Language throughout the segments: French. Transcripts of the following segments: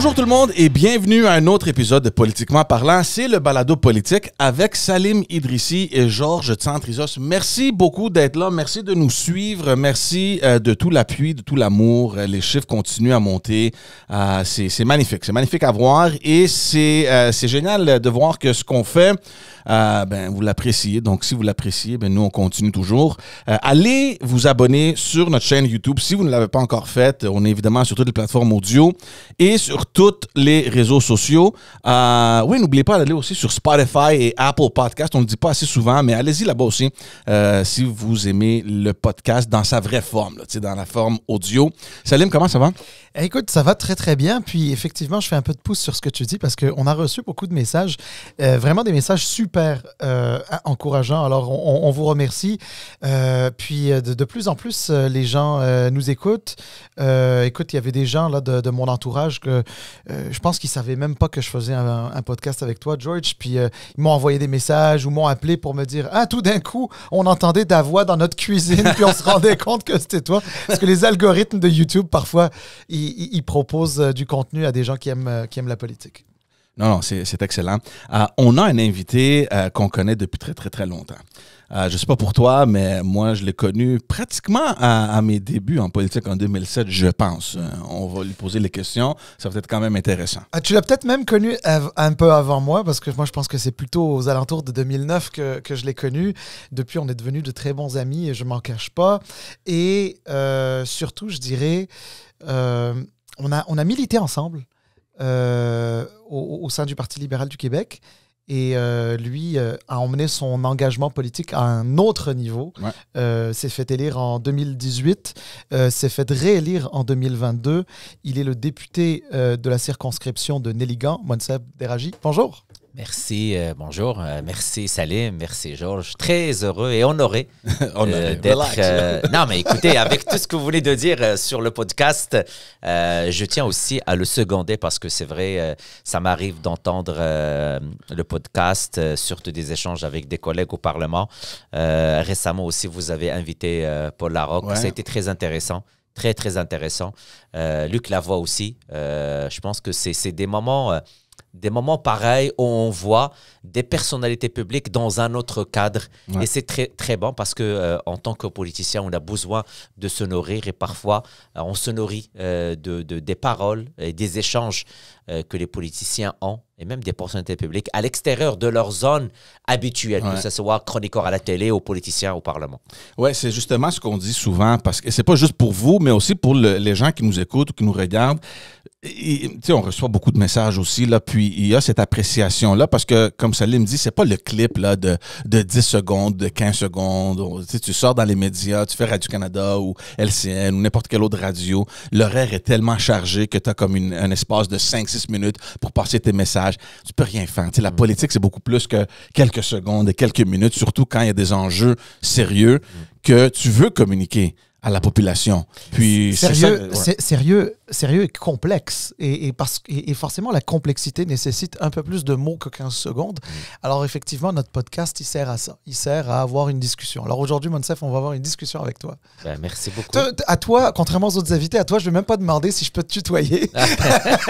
Bonjour tout le monde et bienvenue à un autre épisode de Politiquement parlant. C'est le balado politique avec Salim Idrissi et Georges Tsantrisos. Merci beaucoup d'être là. Merci de nous suivre. Merci euh, de tout l'appui, de tout l'amour. Euh, les chiffres continuent à monter. Euh, c'est magnifique. C'est magnifique à voir et c'est génial de voir que ce qu'on fait euh, ben, vous l'appréciez. Donc, si vous l'appréciez, ben, nous, on continue toujours. Euh, allez vous abonner sur notre chaîne YouTube si vous ne l'avez pas encore fait. On est évidemment sur toutes les plateformes audio et sur tous les réseaux sociaux. ah oui, n'oubliez pas d'aller aussi sur Spotify et Apple Podcast. On ne le dit pas assez souvent, mais allez-y là-bas aussi si vous aimez le podcast dans sa vraie forme, là, dans la forme audio. Salim, comment ça va? Eh, écoute, ça va très, très bien. Puis, effectivement, je fais un peu de pouce sur ce que tu dis parce qu'on a reçu beaucoup de messages, vraiment des messages super euh, encourageant. Alors, on, vous remercie. Euh, puis, euh, de, plus en plus, les gens nous écoutent. écoute, il y avait des gens là, de, mon entourage que je pense qu'ils savaient même pas que je faisais un, podcast avec toi, George. Puis, ils m'ont envoyé des messages ou m'ont appelé pour me dire Ah, tout d'un coup, on entendait ta voix dans notre cuisine. puis, on se rendait compte que c'était toi. Parce que les algorithmes de YouTube, parfois, ils, ils proposent du contenu à des gens qui aiment, qui aiment la politique. Non, non, c'est excellent. Euh, on a un invité euh, qu'on connaît depuis très, très, très longtemps. Euh, je ne sais pas pour toi, mais moi, je l'ai connu pratiquement à, mes débuts en politique en 2007, je pense. on va lui poser les questions. Ça va être quand même intéressant. Ah, tu l'as peut-être même connu un peu avant moi, parce que moi, je pense que c'est plutôt aux alentours de 2009 que, que je l'ai connu. Depuis, on est devenus de très bons amis, et je m'en cache pas. Et surtout, je dirais, on, a, on a milité ensemble. Euh, au, sein du Parti libéral du Québec. Et euh, lui euh, a emmené son engagement politique à un autre niveau. s'est fait élire en 2018, s'est fait réélire en 2022. Il est le député de la circonscription de Nelligan, Monsef Deragi. Bonjour. Merci, euh, bonjour. Euh, merci Salim, merci Georges. Très heureux et honoré euh, d'être. non, mais écoutez, avec tout ce que vous voulez de dire sur le podcast, je tiens aussi à le seconder parce que c'est vrai, ça m'arrive d'entendre le podcast, surtout des échanges avec des collègues au Parlement. récemment aussi, vous avez invité Paul Larocque. Ça a été très intéressant très, très intéressant. Luc Lavoie aussi. je pense que c'est des moments, des moments pareils où on voit des personnalités publiques dans un autre cadre. Et c'est très, très bon parce que euh, en tant que politicien, on a besoin de se nourrir et parfois euh, on se nourrit euh, de, des paroles et des échanges euh, que les politiciens ont, et même des personnalités publiques, à l'extérieur de leur zone habituelle, ouais. que ce soit chroniqueur à la télé, aux politiciens, au Parlement. Oui, c'est justement ce qu'on dit souvent, parce que c'est pas juste pour vous, mais aussi pour les gens qui nous écoutent ou qui nous regardent. Et, on reçoit beaucoup de messages aussi, là, puis il y a cette appréciation-là, parce que, comme Salim dit, c'est pas le clip là, de, de 10 secondes, de 15 secondes. tu sors dans les médias, tu fais Radio-Canada ou LCN ou n'importe quelle autre radio. L'horaire est tellement chargé que tu as comme un espace de 5-6 minutes pour passer tes messages. Tu peux rien faire. la mm. politique, c'est beaucoup plus que quelques secondes et quelques minutes, surtout quand il y a des enjeux sérieux mm. que tu veux communiquer à la population. Puis sérieux, sérieux, sérieux et complexe. Et, parce, et, forcément, la complexité nécessite un peu plus de mots que 15 secondes. Mm. Alors effectivement, notre podcast, il sert à ça. Il sert à avoir une discussion. Alors aujourd'hui, Monsef, on va avoir une discussion avec toi. Ben, merci beaucoup. à toi, contrairement aux autres invités, à toi, je ne vais même pas demander si je peux te tutoyer.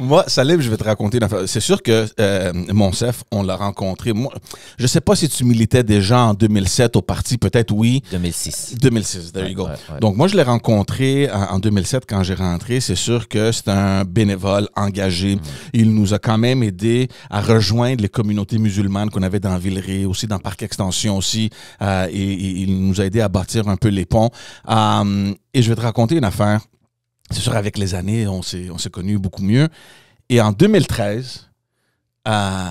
Moi, Salim, je vais te raconter une affaire. C'est sûr que euh, mon chef, on l'a rencontré. Moi, je sais pas si tu militais déjà en 2007 au parti, peut-être oui. 2006. 2006, there you go. Donc, moi, je l'ai rencontré en, 2007 quand j'ai rentré. C'est sûr que c'est un bénévole engagé. Mm. Il nous a quand même aidé à rejoindre les communautés musulmanes qu'on avait dans Villeray, aussi dans Parc Extension aussi. Euh, et, il nous a aidé à bâtir un peu les ponts. Euh, et je vais te raconter une affaire. C'est sûr, avec les années, on s'est, on beaucoup mieux. Et en 2013, euh,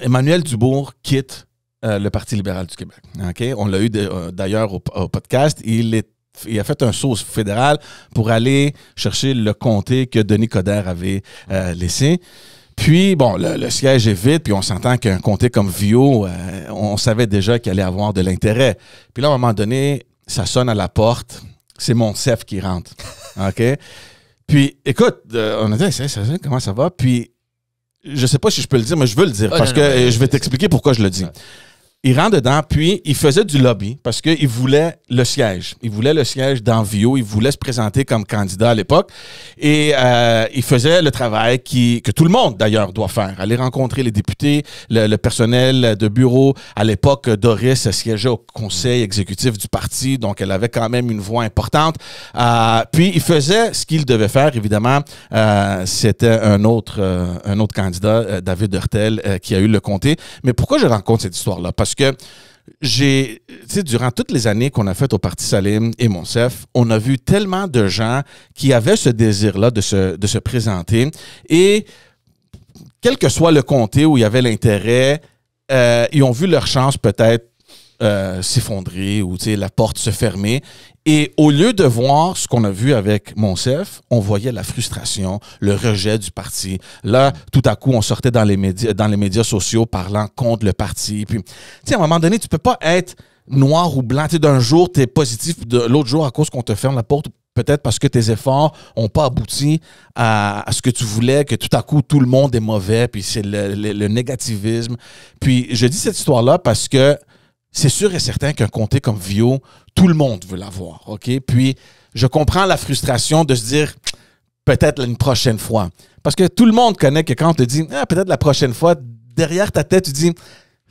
Emmanuel Dubourg quitte euh, le Parti libéral du Québec. On l'a eu euh, d'ailleurs au, podcast. Il, est, a fait un saut fédéral pour aller chercher le comté que Denis Coderre avait laissé. Puis, bon, le, le, siège est vide, puis on s'entend qu'un comté comme Vio, on savait déjà qu'il allait avoir de l'intérêt. Puis là, à un moment donné, ça sonne à la porte c'est mon chef qui rentre. OK? Puis, écoute, euh, on a dit, ça, comment ça va? Puis, je sais pas si je peux le dire, mais je veux le dire ah, parce que euh, je vais t'expliquer pourquoi je le dis il rentre dedans, puis il faisait du lobby parce qu'il voulait le siège. Il voulait le siège d'Envio, il voulait se présenter comme candidat à l'époque. Et euh, il faisait le travail qui, que tout le monde, d'ailleurs, doit faire. Aller rencontrer les députés, le, personnel de bureau. À l'époque, Doris siégeait au conseil exécutif du parti, donc elle avait quand même une voix importante. Euh, puis il faisait ce qu'il devait faire. Évidemment, euh, c'était un autre, un autre candidat, David Hurtel, qui a eu le comté. Mais pourquoi je rencontre cette histoire-là? parce que j'ai, durant toutes les années qu'on a faites au Parti Salim et Monsef, on a vu tellement de gens qui avaient ce désir-là de se, présenter et quel que soit le comté où il y avait l'intérêt, euh, ils ont vu leur chance peut-être euh, s'effondrer ou la porte se fermer. Et au lieu de voir ce qu'on a vu avec Monsef, on voyait la frustration, le rejet du parti. Là, tout à coup, on sortait dans les médias, dans les médias sociaux parlant contre le parti. Puis, à un moment donné, tu peux pas être noir ou blanc. D'un jour, tu es positif, de l'autre jour, à cause qu'on te ferme la porte, peut-être parce que tes efforts n'ont pas abouti à, ce que tu voulais, que tout à coup tout le monde est mauvais, puis c'est le, négativisme. Puis je dis cette histoire-là parce que c'est sûr et certain qu'un comté comme Vio, tout le monde veut l'avoir, OK? Puis, je comprends la frustration de se dire peut-être une prochaine fois. Parce que tout le monde connaît que quand on te dit ah, peut-être la prochaine fois, derrière ta tête, tu dis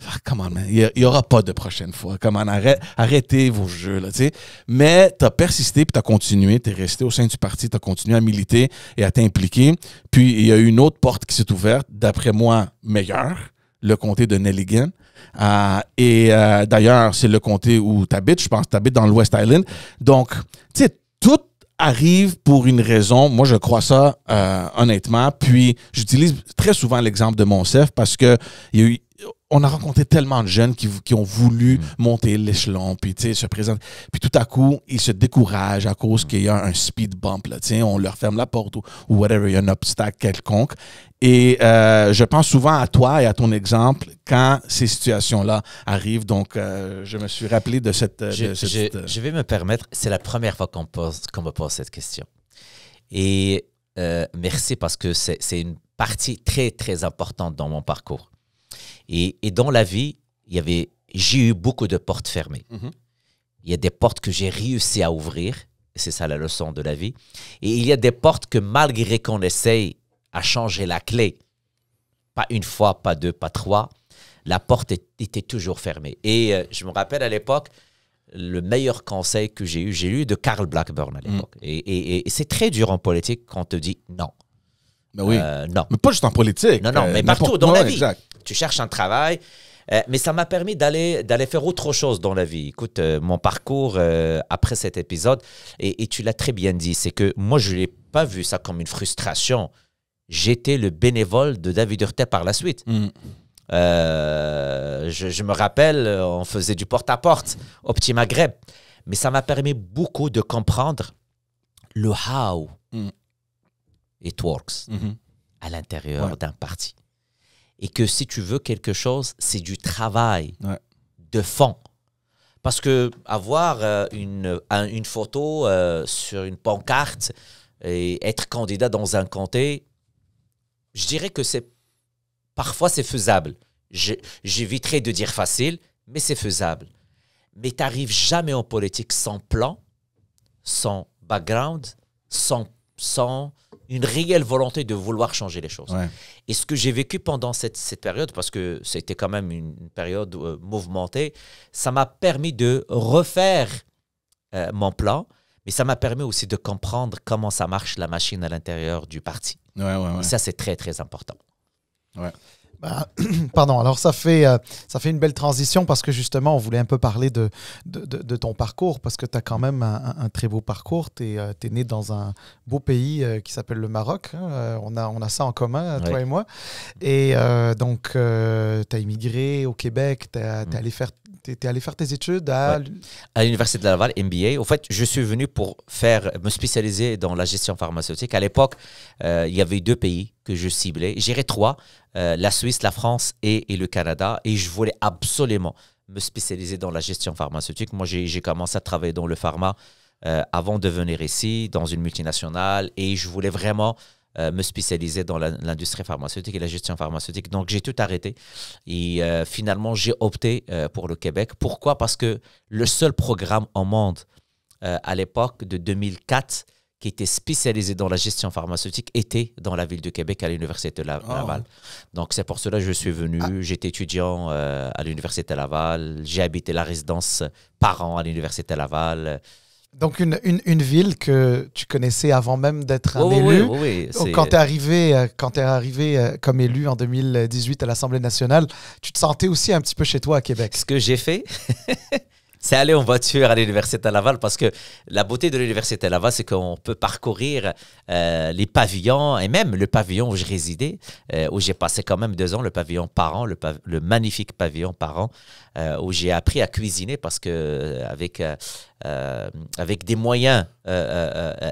ah, come on, il n'y aura pas de prochaine fois. Comment arrête, arrêtez vos jeux, là, tu sais. Mais tu as persisté, puis tu as continué, tu es resté au sein du parti, tu as continué à militer et à t'impliquer. Puis il y a eu une autre porte qui s'est ouverte, d'après moi, meilleure le comté de Nelligan. Euh, et euh, d'ailleurs, c'est le comté où tu habites. Je pense tu habites dans l'Ouest Island. Donc, tu sais, tout arrive pour une raison. Moi, je crois ça euh, honnêtement. Puis, j'utilise très souvent l'exemple de mon parce que il y a eu on a rencontré tellement de jeunes qui, ont voulu mm. monter l'échelon, puis se présentent. Puis tout à coup, ils se découragent à cause mm. qu'il y a un speed bump, là, on leur ferme la porte ou, whatever, il y a un obstacle quelconque. Et euh, je pense souvent à toi et à ton exemple quand ces situations-là arrivent. Donc, euh, je me suis rappelé de cette... De je, vais me permettre, c'est la première fois qu'on me pose cette question. Et euh, merci parce que c'est une partie très, très importante dans mon parcours. Et, dans la vie, il y avait, j'ai eu beaucoup de portes fermées. Mhm. Il y a des portes que j'ai réussi à ouvrir, c'est ça la leçon de la vie. Et il y a des portes que malgré qu'on essaye à changer la clé, pas une fois, pas deux, pas trois, la porte était toujours fermée. Et euh, je me rappelle à l'époque, le meilleur conseil que j'ai eu, j'ai eu de Karl Blackburn à mhm. l'époque. Et, c'est très dur en politique quand on te dit non. Mais ben oui. Euh, non. Mais pas juste en politique. Non, non, euh, mais partout dans la vie tu cherches un travail. Euh, mais ça m'a permis d'aller d'aller faire autre chose dans la vie. Écoute, euh, mon parcours euh, après cet épisode, et, tu l'as très bien dit, c'est que moi, je n'ai pas vu ça comme une frustration. J'étais le bénévole de David Hurtet par la suite. Mm. Je, me rappelle, on faisait du porte-à-porte au Petit Maghreb. Mais ça m'a permis beaucoup de comprendre le how mm. it works mm-hmm. à l'intérieur d'un parti et que si tu veux quelque chose, c'est du travail de fond. Parce que avoir euh, une, une photo euh, sur une pancarte et être candidat dans un comté, je dirais que c'est parfois c'est faisable. J'éviterai de dire facile, mais c'est faisable. Mais tu n'arrives jamais en politique sans plan, sans background, sans, sans une réelle volonté de vouloir changer les choses. Et ce que j'ai vécu pendant cette, période, parce que c'était quand même une période euh, mouvementée, ça m'a permis de refaire euh, mon plan, mais ça m'a permis aussi de comprendre comment ça marche la machine à l'intérieur du parti. Et ça, c'est très, très important. Bah, pardon, alors ça fait, euh, ça fait une belle transition parce que justement, on voulait un peu parler de, de, ton parcours parce que tu as quand même un, très beau parcours. Tu es, es, euh, né dans un beau pays euh, qui s'appelle le Maroc. Hein, on, a, on a ça en commun, toi et moi. Et donc, tu as immigré au Québec, tu es, mm. allé faire. allé faire tes études à, à l'Université de Laval, MBA. Au fait, je suis venu pour faire, me spécialiser dans la gestion pharmaceutique. À l'époque, il y avait deux pays que je ciblais. J'irais trois, euh, la Suisse, la France et, et, le Canada. Et je voulais absolument me spécialiser dans la gestion pharmaceutique. Moi, j'ai commencé à travailler dans le pharma euh, avant de venir ici, dans une multinationale. Et je voulais vraiment euh, me spécialiser dans l'industrie pharmaceutique et la gestion pharmaceutique. Donc, j'ai tout arrêté. Et finalement, j'ai opté pour le Québec. Pourquoi Parce que le seul programme au monde à l'époque de 2004 qui était spécialisé dans la gestion pharmaceutique était dans la ville de Québec à l'université oh. Laval. Donc c'est pour cela que je suis venu. Ah. J'étais étudiant euh, à l'université Laval. J'ai habité la résidence parents à l'université Laval. Donc, une, une, une, ville que tu connaissais avant même d'être un élu. Oui, oui, quand tu es arrivé, euh, quand es arrivé euh, comme élu en 2018 à l'Assemblée nationale, tu te sentais aussi un petit peu chez toi à Québec. Ce que j'ai fait, c'est aller en voiture à l'Université Laval parce que la beauté de l'Université Laval, c'est qu'on peut parcourir euh, les pavillons et même le pavillon où je résidais, euh, où j'ai passé quand même deux ans, le pavillon parent, le, le magnifique pavillon parent, euh, où j'ai appris à cuisiner parce que avec, avec des moyens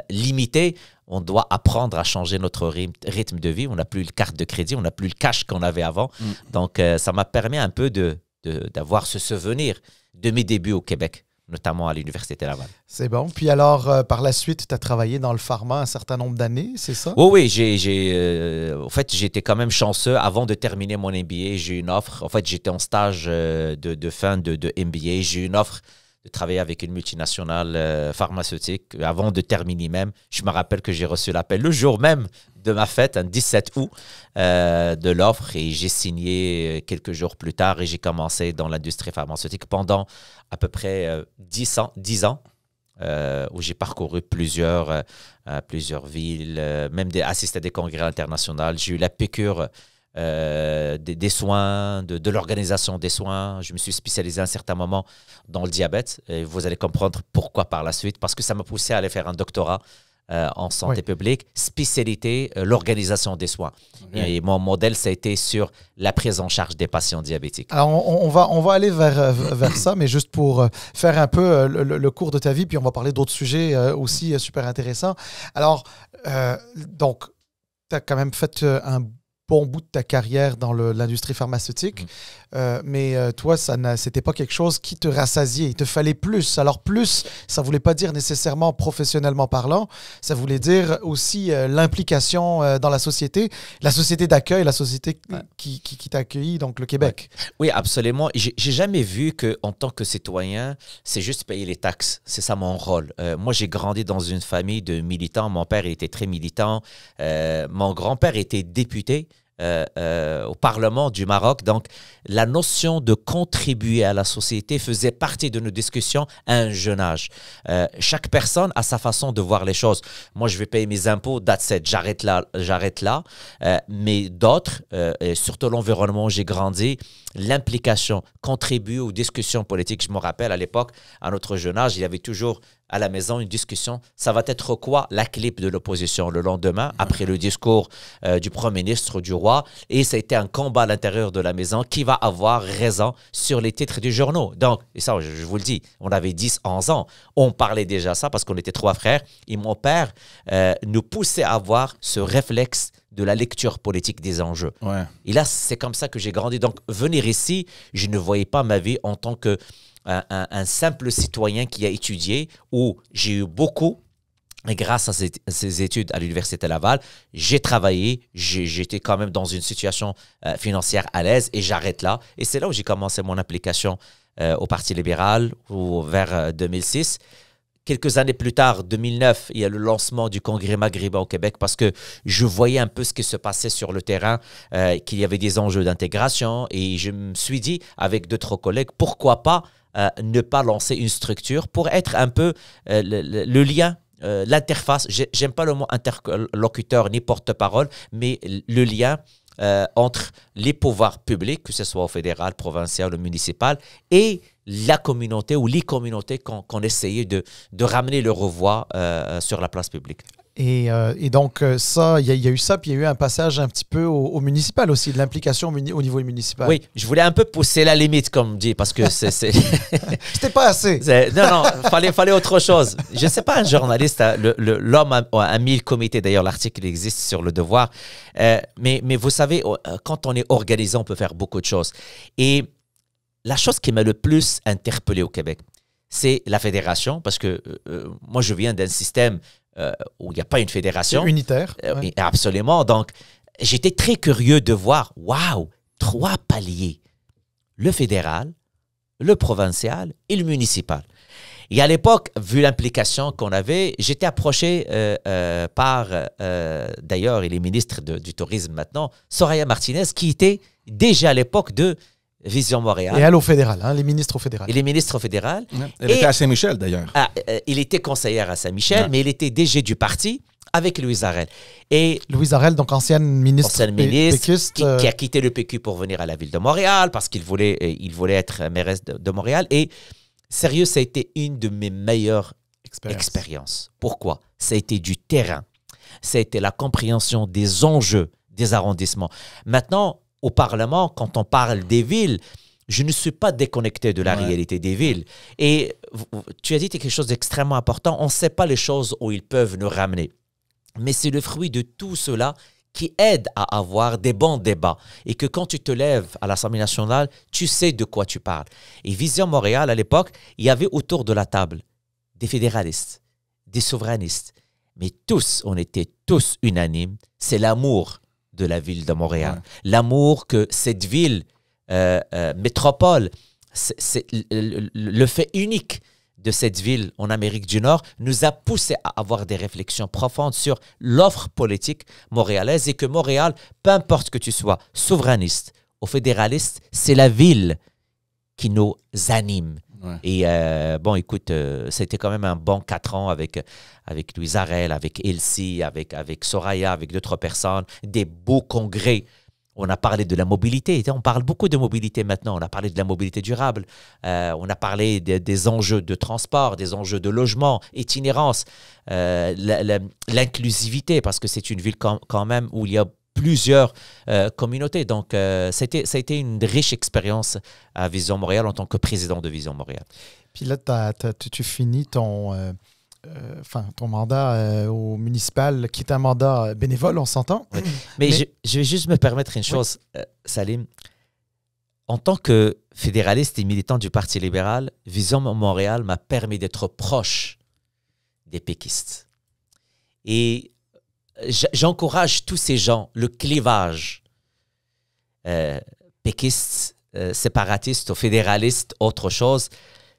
limités, on doit apprendre à changer notre rythme de vie. On n'a plus le carte de crédit, on n'a plus le cash qu'on avait avant. Mm. Donc, ça m'a permis un peu de, d'avoir ce souvenir de mes débuts au Québec notamment à l'Université Laval. C'est bon. Puis alors, euh, par la suite, tu as travaillé dans le pharma un certain nombre d'années, c'est ça? Oui, oui. J'ai, j'ai en euh, fait, j'étais quand même chanceux. Avant de terminer mon MBA, j'ai eu une offre. En fait, j'étais en stage euh, de, fin de, MBA. J'ai eu une offre travailler avec une multinationale euh, pharmaceutique. Euh, avant de terminer même, je me rappelle que j'ai reçu l'appel le jour même de ma fête, un 17 août, euh, de l'offre et j'ai signé quelques jours plus tard et j'ai commencé dans l'industrie pharmaceutique pendant à peu près 10 ans. ans où j'ai parcouru plusieurs, plusieurs villes, même assisté à des congrès internationaux. J'ai eu la piqûre euh, des, soins, de, l'organisation des soins. Je me suis spécialisé à un certain moment dans le diabète et vous allez comprendre pourquoi par la suite, parce que ça m'a poussé à aller faire un doctorat euh, en santé publique, spécialité euh, l'organisation des soins. Et mon modèle, ça a été sur la prise en charge des patients diabétiques. Alors, on, va, on va aller vers, vers ça, mais juste pour faire un peu le, cours de ta vie, puis on va parler d'autres sujets aussi super intéressants. Alors, donc, tu as quand même fait un bon bout de ta carrière dans l'industrie pharmaceutique, mm. euh, mais euh, toi, ça n'était pas quelque chose qui te rassasiait. Il te fallait plus. Alors plus, ça voulait pas dire nécessairement professionnellement parlant, ça voulait dire aussi euh, l'implication dans la société, la société d'accueil, la société qui, qui, donc le Québec. Oui, absolument. J'ai jamais vu que en tant que citoyen, c'est juste payer les taxes. C'est ça mon rôle. moi, j'ai grandi dans une famille de militants. Mon père était très militant. mon grand-père était député. Euh, euh, au Parlement du Maroc. Donc, la notion de contribuer à la société faisait partie de nos discussions à un jeune âge. Euh, chaque personne a sa façon de voir les choses. Moi, je vais payer mes impôts, date 7 j'arrête là. J'arrête là. mais d'autres, surtout l'environnement où j'ai grandi, l'implication, contribuer aux discussions politiques. Je me rappelle à l'époque, à notre jeune âge, il y avait toujours à la maison une discussion. Ça va être quoi la clip de l'opposition le lendemain, mm-hmm. après le discours euh, du Premier ministre, du roi. Et ça a été un combat à l'intérieur de la maison qui va avoir raison sur les titres du journaux. Donc, et ça, je, vous le dis, on avait 10, 11 ans. On parlait déjà ça parce qu'on était trois frères. Et mon père euh, nous poussait à avoir ce réflexe de la lecture politique des enjeux. Et là, c'est comme ça que j'ai grandi. Donc, venir ici, je ne voyais pas ma vie en tant que un, simple citoyen qui a étudié, où j'ai eu beaucoup, et grâce à ses études à l'Université Laval, j'ai travaillé, j'étais quand même dans une situation euh, financière à l'aise et j'arrête là. Et c'est là où j'ai commencé mon application euh, au Parti libéral vers 2006. Euh, quelques années plus tard, 2009, il y a le lancement du congrès maghrébin au Québec parce que je voyais un peu ce qui se passait sur le terrain, euh, qu'il y avait des enjeux d'intégration et je me suis dit avec d'autres collègues, pourquoi pas euh, ne pas lancer une structure pour être un peu euh, le, le, lien. l'interface, j'aime pas le mot interlocuteur ni porte-parole, mais le lien euh, entre les pouvoirs publics, que ce soit au fédéral, provincial ou municipal, et la communauté ou les communautés qu'on essayait de, ramener le revoir euh, sur la place publique. Euh, et, donc, euh, ça, il y, a eu ça, puis il y a eu un passage un petit peu au, municipal aussi, de l'implication au niveau municipal. Oui, je voulais un peu pousser la limite, comme dit, parce que c'est. C'était pas assez. non, non, fallait, fallait autre chose. Je ne sais pas, un journaliste, hein, le, l'homme a, mis le comité, d'ailleurs, l'article existe sur le devoir. Euh, mais, mais vous savez, quand on est organisé, on peut faire beaucoup de choses. Et la chose qui m'a le plus interpellé au Québec, c'est la fédération, parce que moi, je viens d'un système euh, où il n'y a pas une fédération. Unitaire. Euh, absolument. Donc, j'étais très curieux de voir, waouh, trois paliers. Le fédéral, le provincial et le municipal. Et à l'époque, vu l'implication qu'on avait, j'étais approché euh, par, d'ailleurs, il est ministre du Tourisme maintenant, Soraya Martinez, qui était déjà à l'époque de Vision Montréal. Et elle au fédéral, hein, les ministres au fédéral. Et les ministres au fédéral. était à Saint-Michel, d'ailleurs. Ah, euh, il était conseillère à Saint-Michel, mais il était DG du parti avec Louis Arel. Et Louise Arel, donc ancienne ministre, qui, a euh, quitté le PQ pour venir à la ville de Montréal parce qu'il voulait, euh, il voulait être maire de, Montréal. Et sérieux, ça a été une de mes meilleures expériences. Pourquoi Ça a été du terrain. Ça a été la compréhension des enjeux des arrondissements. Maintenant, au Parlement, quand on parle des villes, je ne suis pas déconnecté de la réalité des villes. Et tu as dit quelque chose d'extrêmement important. On ne sait pas les choses où ils peuvent nous ramener. Mais c'est le fruit de tout cela qui aide à avoir des bons débats et que quand tu te lèves à l'Assemblée nationale, tu sais de quoi tu parles. Et Vision Montréal, à l'époque, il y avait autour de la table des fédéralistes, des souverainistes, mais tous, on était tous unanimes, c'est l'amour de la ville de Montréal, l'amour que cette ville, euh, euh, métropole, c'est, le, le, fait unique de cette ville en Amérique du Nord nous a poussé à avoir des réflexions profondes sur l'offre politique montréalaise et que Montréal, peu importe que tu sois souverainiste ou fédéraliste, c'est la ville qui nous anime, et euh, bon, écoute, euh, c'était quand même un bon quatre ans avec, avec Louis Arel, avec Elsie, avec, avec Soraya, avec d'autres personnes, des beaux congrès. On a parlé de la mobilité. On parle beaucoup de mobilité maintenant. On a parlé de la mobilité durable. Euh, on a parlé des enjeux de transport, des enjeux de logement, itinérance, l'inclusivité, parce que c'est une ville quand même où il y a plusieurs euh, communautés. Donc, c'était, euh, ça a été une riche expérience à Vision Montréal en tant que président de Vision Montréal. Puis là, tu, finis ton, euh, enfin ton mandat au municipal, qui est un mandat bénévole, on s'entend. Mais, je, vais juste me permettre une chose, Salim. En tant que fédéraliste et militant du Parti libéral, Vision Montréal m'a permis d'être proche des péquistes. Et j'encourage tous ces gens, le clivage euh, péquiste, euh, séparatiste fédéraliste, autre chose,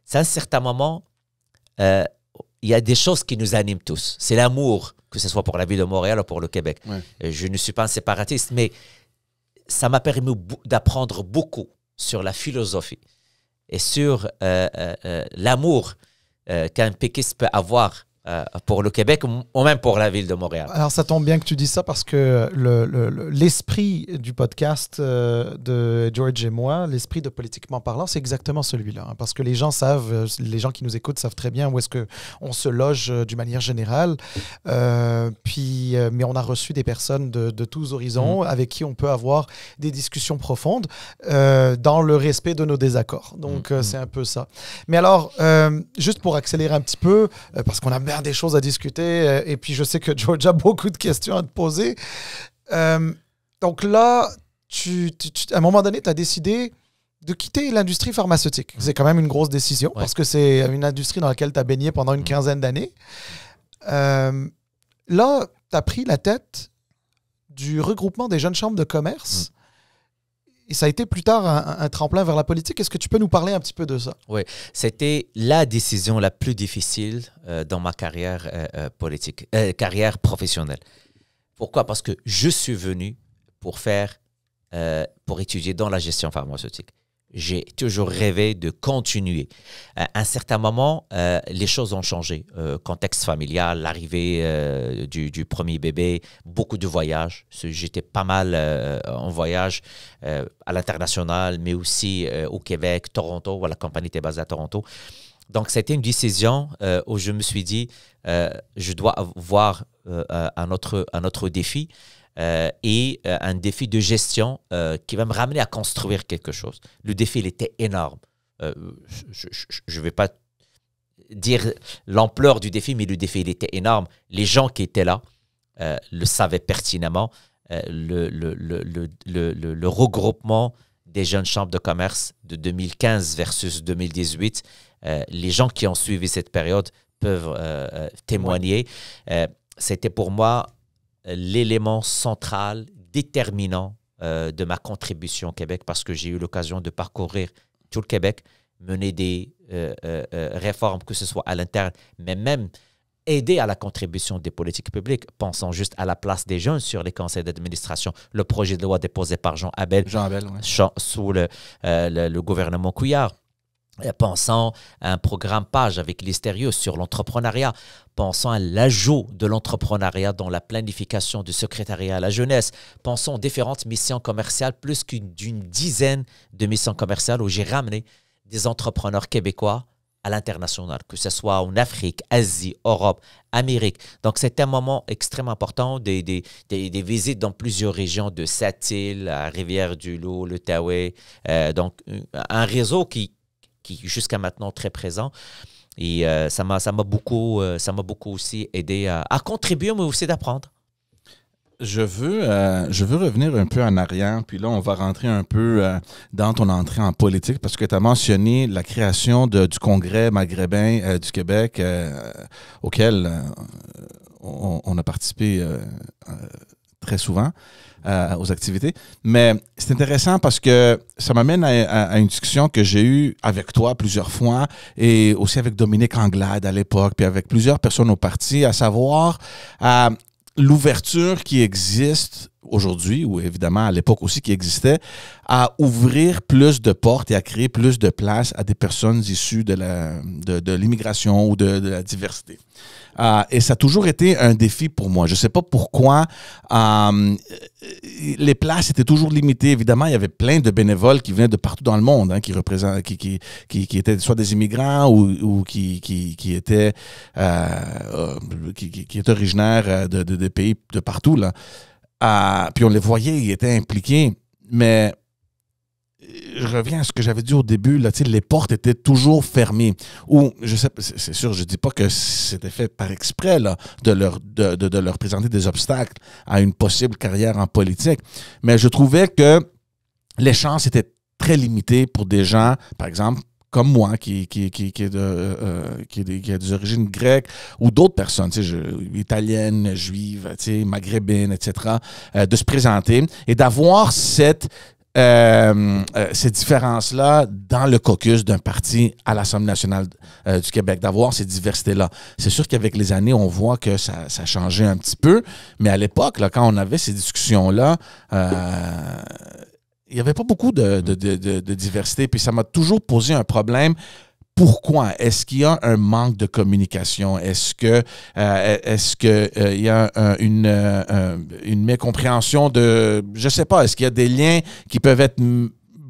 c'est un certain moment, euh, il y a des choses qui nous animent tous. C'est l'amour, que ce soit pour la ville de Montréal ou pour le Québec. Je ne suis pas un séparatiste, mais ça m'a permis d'apprendre beaucoup sur la philosophie et sur l'amour qu'un péquiste peut avoir euh, pour le Québec ou même pour la ville de Montréal. Alors ça tombe bien que tu dis ça parce que l'esprit le, du podcast euh, de George et moi, l'esprit de politiquement parlant, c'est exactement celui-là. Hein, parce que les gens savent, euh, les gens qui nous écoutent savent très bien où est-ce que on se loge d'une manière générale. puis, mais on a reçu des personnes de, tous horizons mm. avec qui on peut avoir des discussions profondes dans le respect de nos désaccords. Donc mm. Mm. c'est un peu ça. Mais alors, juste pour accélérer un petit peu, parce qu'on a des choses à discuter. Euh, et puis, je sais que George a beaucoup de questions à te poser. Euh, donc là, tu, à un moment donné, tu as décidé de quitter l'industrie pharmaceutique. Mmh. C'est quand même une grosse décision parce que c'est une industrie dans laquelle tu as baigné pendant une mmh. quinzaine d'années. Euh, là, tu as pris la tête du regroupement des jeunes chambres de commerce mmh. Et ça a été plus tard un, tremplin vers la politique. Est-ce que tu peux nous parler un petit peu de ça? Oui, c'était la décision la plus difficile euh, dans ma carrière euh, euh, politique, carrière professionnelle. Pourquoi? Parce que je suis venu pour faire, pour étudier dans la gestion pharmaceutique. J'ai toujours rêvé de continuer. À un certain moment, euh, les choses ont changé. Euh, contexte familial, l'arrivée euh, du, premier bébé, beaucoup de voyages. J'étais pas mal en voyage à l'international, mais aussi au Québec, Toronto. La compagnie était basée à Toronto. Donc, c'était une décision où je me suis dit, je dois avoir un, autre, un autre défi. Euh, et euh, un défi de gestion euh, qui va me ramener à construire quelque chose. Le défi, il était énorme. je ne vais pas dire l'ampleur du défi, mais le défi, il était énorme. Les gens qui étaient là le savaient pertinemment. Le, le, le, le, regroupement des jeunes chambres de commerce de 2015 versus 2018, les gens qui ont suivi cette période peuvent témoigner. C'était pour moi l'élément central, déterminant euh, de ma contribution au Québec parce que j'ai eu l'occasion de parcourir tout le Québec, mener des euh, euh, réformes, que ce soit à l'interne, mais même aider à la contribution des politiques publiques. pensant juste à la place des jeunes sur les conseils d'administration. Le projet de loi déposé par Jean Abel, Jean sous le gouvernement Couillard euh, pensant à un programme page avec l'hystérieux sur l'entrepreneuriat, pensant à l'ajout de l'entrepreneuriat dans la planification du secrétariat à la jeunesse, pensons aux différentes missions commerciales, plus d'une dizaine de missions commerciales où j'ai ramené des entrepreneurs québécois à l'international, que ce soit en Afrique, Asie, Europe, Amérique. Donc, c'est un moment extrêmement important, des, des, visites dans plusieurs régions, de Sept-Îles Rivière-du-Loup, Le Taoué. Euh, donc, euh, un réseau qui, qui est jusqu'à maintenant très présent. Et euh, ça m'a beaucoup, euh, beaucoup aussi aidé à, contribuer, mais aussi d'apprendre. Je veux, euh, je veux revenir un peu en arrière, puis là, on va rentrer un peu dans ton entrée en politique, parce que tu as mentionné la création du Congrès maghrébin du Québec, auquel on, a participé très souvent euh, aux activités. Mais c'est intéressant parce que ça m'amène à, une discussion que j'ai eue avec toi plusieurs fois et aussi avec Dominique Anglade à l'époque, puis avec plusieurs personnes au parti, à savoir euh, l'ouverture qui existe aujourd'hui, ou évidemment à l'époque aussi qui existait, à ouvrir plus de portes et à créer plus de places à des personnes issues de l'immigration ou de la diversité. Euh, et ça a toujours été un défi pour moi. Je sais pas pourquoi. Euh, les places étaient toujours limitées. Évidemment, il y avait plein de bénévoles qui venaient de partout dans le monde, hein, qui, qui, qui, qui, étaient soit des immigrants ou, qui, qui, qui, étaient, euh, qui, étaient originaires de, de, pays de partout. Là. puis on les voyait, ils étaient impliqués. Mais je reviens à ce que j'avais dit au début, là, les portes étaient toujours fermées. Ou, je sais, c'est sûr, je ne dis pas que c'était fait par exprès là, de, leur, de, de, leur présenter des obstacles à une possible carrière en politique, mais je trouvais que les chances étaient très limitées pour des gens, par exemple, comme moi, qui, qui, qui, qui est de, euh, euh, qui, des, a des origines grecques, ou d'autres personnes, tu italiennes, juives, tu maghrébines, etc., euh, de se présenter et d'avoir cette euh, euh, ces différences-là dans le caucus d'un parti à l'Assemblée nationale euh, du Québec, d'avoir ces diversités-là. C'est sûr qu'avec les années, on voit que ça, ça a changé un petit peu, mais à l'époque, quand on avait ces discussions-là, il n'y avait pas beaucoup de, de, de, de diversité. Puis ça m'a toujours posé un problème pourquoi Est-ce qu'il y a un manque de communication Est-ce que euh, est-ce que euh, il y a une euh, une mécompréhension de je sais pas Est-ce qu'il y a des liens qui peuvent être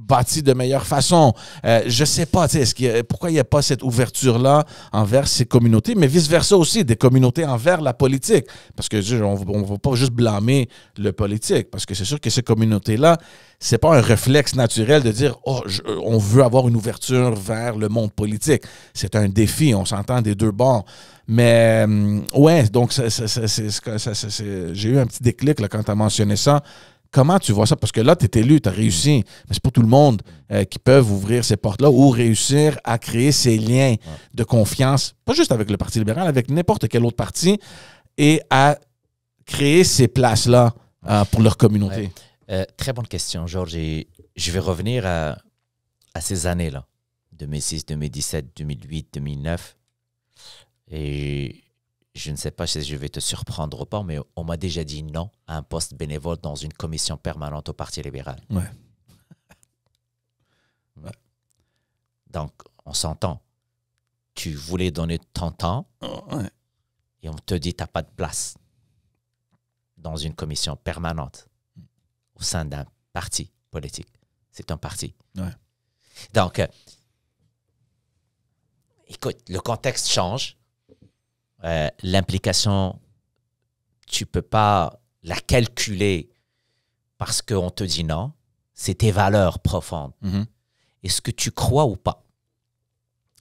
bâti de meilleure façon. Euh, je sais pas, est-ce qu'il pourquoi il n'y a pas cette ouverture-là envers ces communautés, mais vice-versa aussi, des communautés envers la politique. Parce que on ne va pas juste blâmer le politique, parce que c'est sûr que ces communautés-là, c'est pas un réflexe naturel de dire oh, euh, on veut avoir une ouverture vers le monde politique. C'est un défi, on s'entend des deux bords. Mais euh, ouais, donc j'ai eu un petit déclic là, quand tu as mentionné ça. Comment tu vois ça? Parce que là, tu es élu, tu as réussi, mais c'est pour tout le monde euh, qui peuvent ouvrir ces portes-là ou réussir à créer ces liens de confiance, pas juste avec le Parti libéral, avec n'importe quel autre parti, et à créer ces places-là euh, pour leur communauté. Euh, très bonne question, Georges. je vais revenir à, à ces années-là, 2006, 2017, 2008, 2009. Et je ne sais pas si je vais te surprendre ou pas, mais on m'a déjà dit non à un poste bénévole dans une commission permanente au Parti libéral. Ouais. Donc, on s'entend. Tu voulais donner ton temps et on te dit tu n'as pas de place dans une commission permanente au sein d'un parti politique. C'est un parti. Ouais. Donc, euh, écoute, le contexte change. Euh, l'implication, tu peux pas la calculer parce qu'on te dit non. C'est tes valeurs profondes. Mhm. Est-ce que tu crois ou pas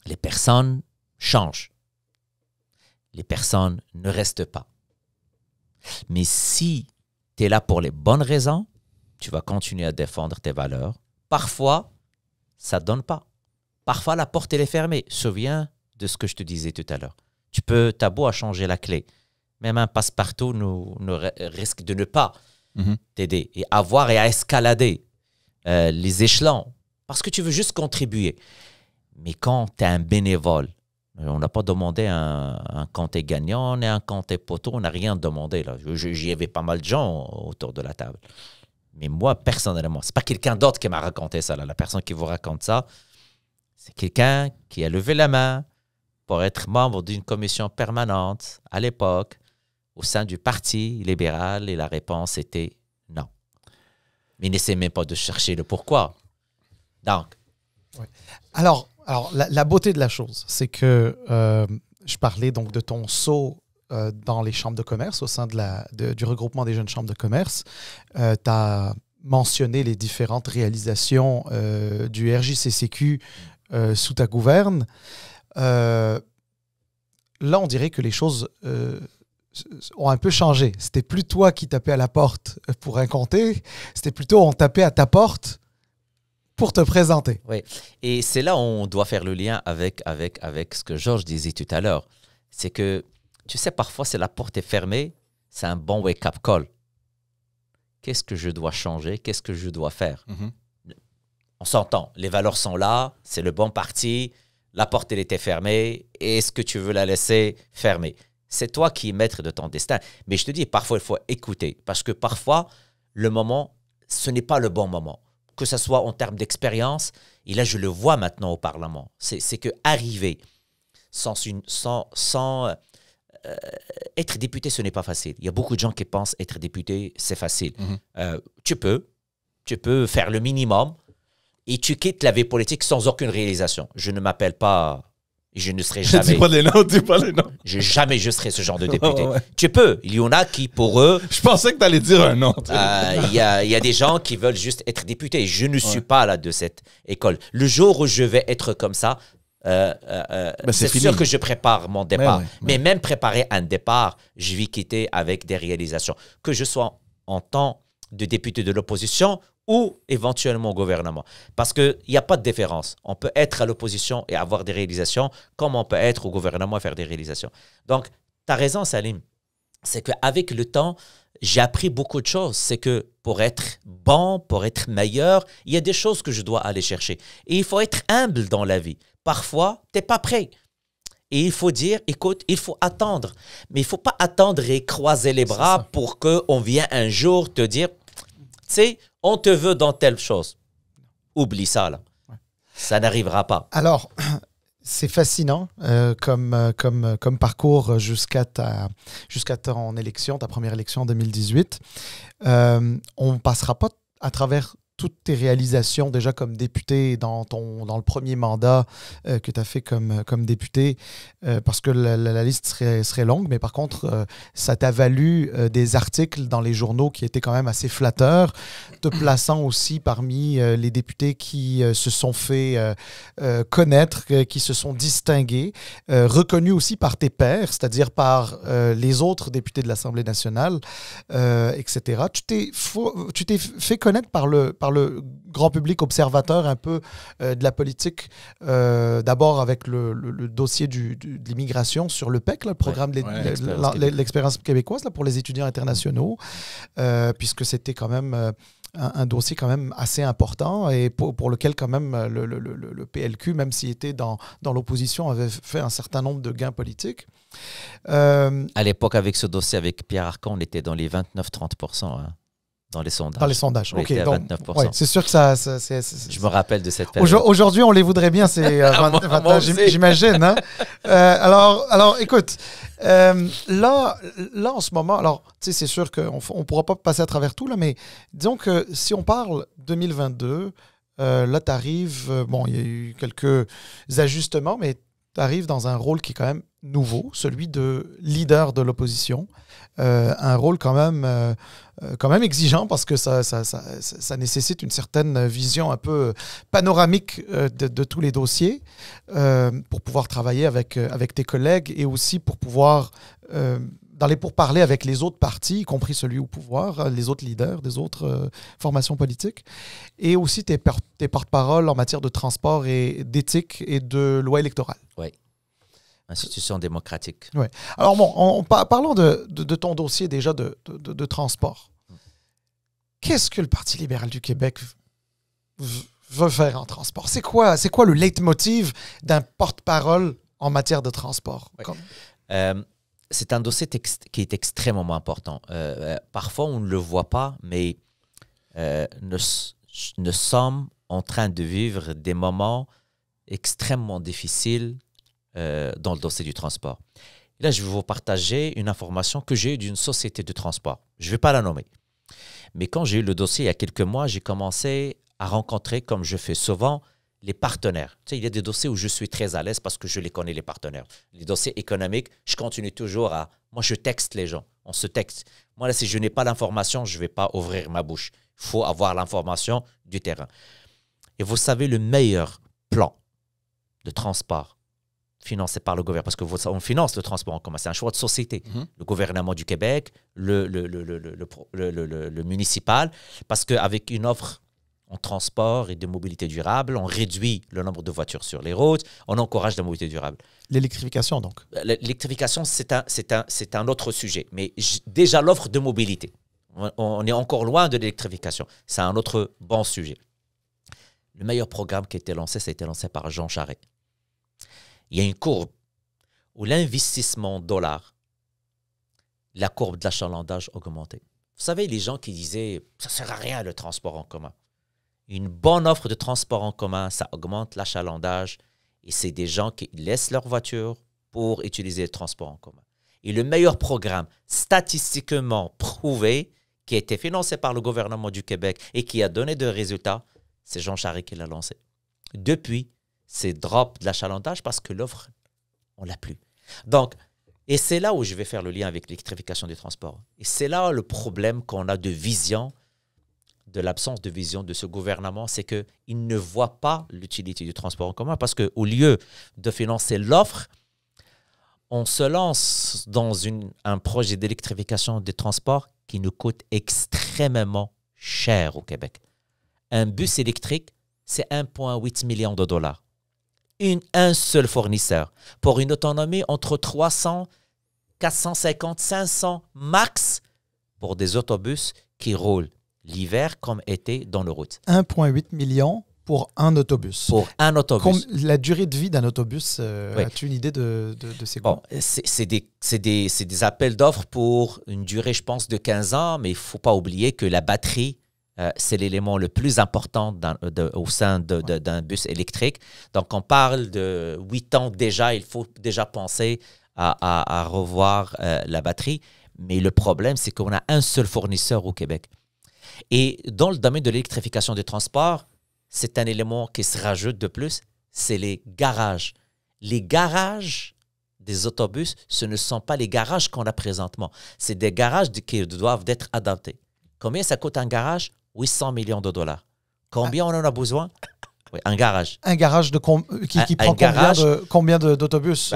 Les personnes changent. Les personnes ne restent pas. Mais si tu es là pour les bonnes raisons, tu vas continuer à défendre tes valeurs. Parfois, ça ne donne pas. Parfois, la porte, est fermée. Souviens de ce que je te disais tout à l'heure. Tu peux, t'as beau à changer la clé. Même un passe-partout nous, risque de ne pas mhm. t'aider et avoir et à escalader euh, les échelons parce que tu veux juste contribuer. Mais quand tu es un bénévole, euh, on n'a pas demandé un, un compte gagnant, ni un compte poteau, on n'a rien demandé. Là. J'y avais pas mal de gens autour de la table. Mais moi, personnellement, c'est pas quelqu'un d'autre qui m'a raconté ça. La personne qui vous raconte ça, c'est quelqu'un qui a levé la main, pour être membre d'une commission permanente à l'époque au sein du Parti libéral et la réponse était non. Mais n'essaie même pas de chercher le pourquoi. Donc. Alors, alors la, beauté de la chose, c'est que euh, je parlais donc de ton saut euh, dans les chambres de commerce au sein de la, du regroupement des jeunes chambres de commerce. Euh, tu as mentionné les différentes réalisations du RJCCQ sous ta gouverne. Euh, là, on dirait que les choses euh, ont un peu changé. C'était plus toi qui tapais à la porte pour un c'était plutôt on tapait à ta porte pour te présenter. Oui, et c'est là où on doit faire le lien avec, avec, avec ce que Georges disait tout à l'heure. C'est que, tu sais, parfois, si la porte est fermée, c'est un bon wake-up call. Qu'est-ce que je dois changer Qu'est-ce que je dois faire mm-hmm. On s'entend, les valeurs sont là, c'est le bon parti, la porte, elle était fermée, est-ce que tu veux la laisser fermée C'est toi qui es maître de ton destin. Mais je te dis, parfois, il faut écouter, parce que parfois, le moment, ce n'est pas le bon moment. Que ce soit en termes d'expérience, et là, je le vois maintenant au Parlement, c'est que arriver sans, une, sans, euh, euh, être député, ce n'est pas facile. Il y a beaucoup de gens qui pensent être député, c'est facile. Mhm. Euh, tu peux, tu peux faire le minimum, et tu quittes la vie politique sans aucune réalisation. Je ne m'appelle pas, je ne serai jamais. dis pas les noms, dis pas les noms. Je, jamais je serai ce genre de député. Tu peux. Il y en a qui, pour eux. Je pensais que tu allais dire un nom. Euh, il y, a, des gens qui veulent juste être députés. Je ne suis pas là de cette école. Le jour où je vais être comme ça, euh, euh, ben, c'est sûr que je prépare mon ben départ. Mais ben. même préparer un départ, je vais quitter avec des réalisations. Que je sois en tant de député de l'opposition ou éventuellement au gouvernement. Parce qu'il n'y a pas de différence. On peut être à l'opposition et avoir des réalisations, comme on peut être au gouvernement et faire des réalisations. Donc, tu as raison, Salim. C'est qu'avec le temps, j'ai appris beaucoup de choses. C'est que pour être bon, pour être meilleur, il y a des choses que je dois aller chercher. Et il faut être humble dans la vie. Parfois, tu n'es pas prêt. Et il faut dire, écoute, il faut attendre. Mais il faut pas attendre et croiser les bras pour qu'on vienne un jour te dire, tu sais, on te veut dans telle chose. Oublie ça, là. Ça n'arrivera pas. Alors, c'est fascinant euh, comme, euh, comme, euh, comme parcours jusqu'à ta, jusqu'à ton élection, ta première élection en 2018. On on passera pas à travers toutes tes réalisations déjà comme député dans, ton, dans le premier mandat euh, que tu as fait comme, euh, comme député, euh, parce que la, liste serait, longue, mais par contre, ça t'a valu des articles dans les journaux qui étaient quand même assez flatteurs, te plaçant aussi parmi les députés qui se sont fait connaître, qui se sont distingués, reconnus aussi par tes pairs, c'est-à-dire par les autres députés de l'Assemblée nationale, etc. Tu t'es fait connaître par le... Par le grand public observateur un peu euh, de la politique, euh, d'abord avec le, dossier du, de l'immigration sur le PEC, là, le programme de l'expérience québécoise là, pour les étudiants internationaux, euh, puisque c'était quand même... Un, dossier quand même assez important et pour, lequel quand même le, PLQ, même s'il était dans, l'opposition, avait fait un certain nombre de gains politiques. à l'époque, avec ce dossier, avec Pierre Arcan, on était dans les 29-30%. Dans les sondages. Dans les sondages, ok. Ouais, c'est sûr que ça. je me rappelle de cette période. Aujourd'hui, on les voudrait bien, c'est. Euh, 20, j'imagine. Hein. Euh, alors, alors, écoute, euh, là, là, en ce moment, alors, tu sais, c'est sûr qu'on ne pourra pas passer à travers tout, là, mais disons que si on parle 2022, là, tu arrives, bon, il y a eu quelques ajustements, mais tu arrives dans un rôle qui est quand même nouveau, celui de leader de l'opposition. Euh, un rôle quand même, euh, euh, quand même exigeant parce que ça, nécessite une certaine vision un peu panoramique de, tous les dossiers pour pouvoir travailler avec, avec tes collègues et aussi pour pouvoir dans les parler avec les autres partis, y compris celui au pouvoir, les autres leaders des autres formations politiques, et aussi tes, tes porte-parole en matière de transport et d'éthique et de loi électorale. Oui institution démocratique. Oui. Alors, bon, en, parlant de, de, ton dossier déjà de, de transport, qu'est-ce que le Parti libéral du Québec veut faire en transport? C'est quoi, c'est quoi le leitmotiv d'un porte-parole en matière de transport? Euh, c'est un dossier qui est extrêmement important. Euh, euh, parfois, on ne le voit pas, mais nous, nous sommes en train de vivre des moments extrêmement difficiles euh, dans le dossier du transport. là, je vais vous partager une information que j'ai eue d'une société de transport. Je ne vais pas la nommer. Mais quand j'ai eu le dossier il y a quelques mois, j'ai commencé à rencontrer, comme je fais souvent, les partenaires. Tu sais, il y a des dossiers où je suis très à l'aise parce que je les connais, les partenaires. Les dossiers économiques, je continue toujours à... Moi, je texte les gens. On se texte. Moi, là, si je n'ai pas l'information, je ne vais pas ouvrir ma bouche. Il faut avoir l'information du terrain. Et vous savez, le meilleur plan de transport financé par le gouvernement, parce que on finance le transport en commun, c'est un choix de société. Mhm. Le gouvernement du Québec, le, le, municipal, parce qu'avec une offre en transport et de mobilité durable, on réduit le nombre de voitures sur les routes, on encourage la mobilité durable. L'électrification, donc euh, L'électrification, c'est un, un, un autre sujet, mais déjà l'offre de mobilité. On, on est encore loin de l'électrification. C'est un autre bon sujet. Le meilleur programme qui a été lancé, ça a été lancé par Jean Charest il y a une courbe où l'investissement dollars, la courbe de l'achalandage augmentait. Vous savez, les gens qui disaient ça ne sert à rien le transport en commun. Une bonne offre de transport en commun, ça augmente l'achalandage et c'est des gens qui laissent leur voiture pour utiliser le transport en commun. Et le meilleur programme statistiquement prouvé qui a été financé par le gouvernement du Québec et qui a donné des résultats, c'est Jean Charest qui l'a lancé. Depuis, c'est drop de l'achalandage parce que l'offre, on l'a plus. Donc, et c'est là où je vais faire le lien avec l'électrification des transport. Et c'est là le problème qu'on a de vision, de l'absence de vision de ce gouvernement, c'est qu'il ne voit pas l'utilité du transport en commun parce qu'au lieu de financer l'offre, on se lance dans un projet d'électrification des transports qui nous coûte extrêmement cher au Québec. Un bus électrique, c'est 1,8 million de dollars un seul fournisseur pour une autonomie entre 300, 450, 500 max pour des autobus qui roulent l'hiver comme été dans le route. 1,8 million pour un autobus. Pour un autobus. la durée de vie d'un autobus, euh, as-tu une idée de, de, de ces C'est des, des, appels d'offres pour une durée, je pense, de 15 ans, mais il faut pas oublier que la batterie euh, c'est l'élément le plus important au sein d'un bus électrique. Donc, on parle de huit ans déjà, il faut déjà penser à, revoir euh, la batterie. Mais le problème, c'est qu'on a un seul fournisseur au Québec. Et dans le domaine de l'électrification des transports, c'est un élément qui se rajoute de plus, c'est les garages. Les garages des autobus, ce ne sont pas les garages qu'on a présentement. C'est des garages qui doivent être adaptés. Combien ça coûte un garage 800 millions de dollars. Combien ah. on en a besoin un garage. Un garage de qui, prend combien d'autobus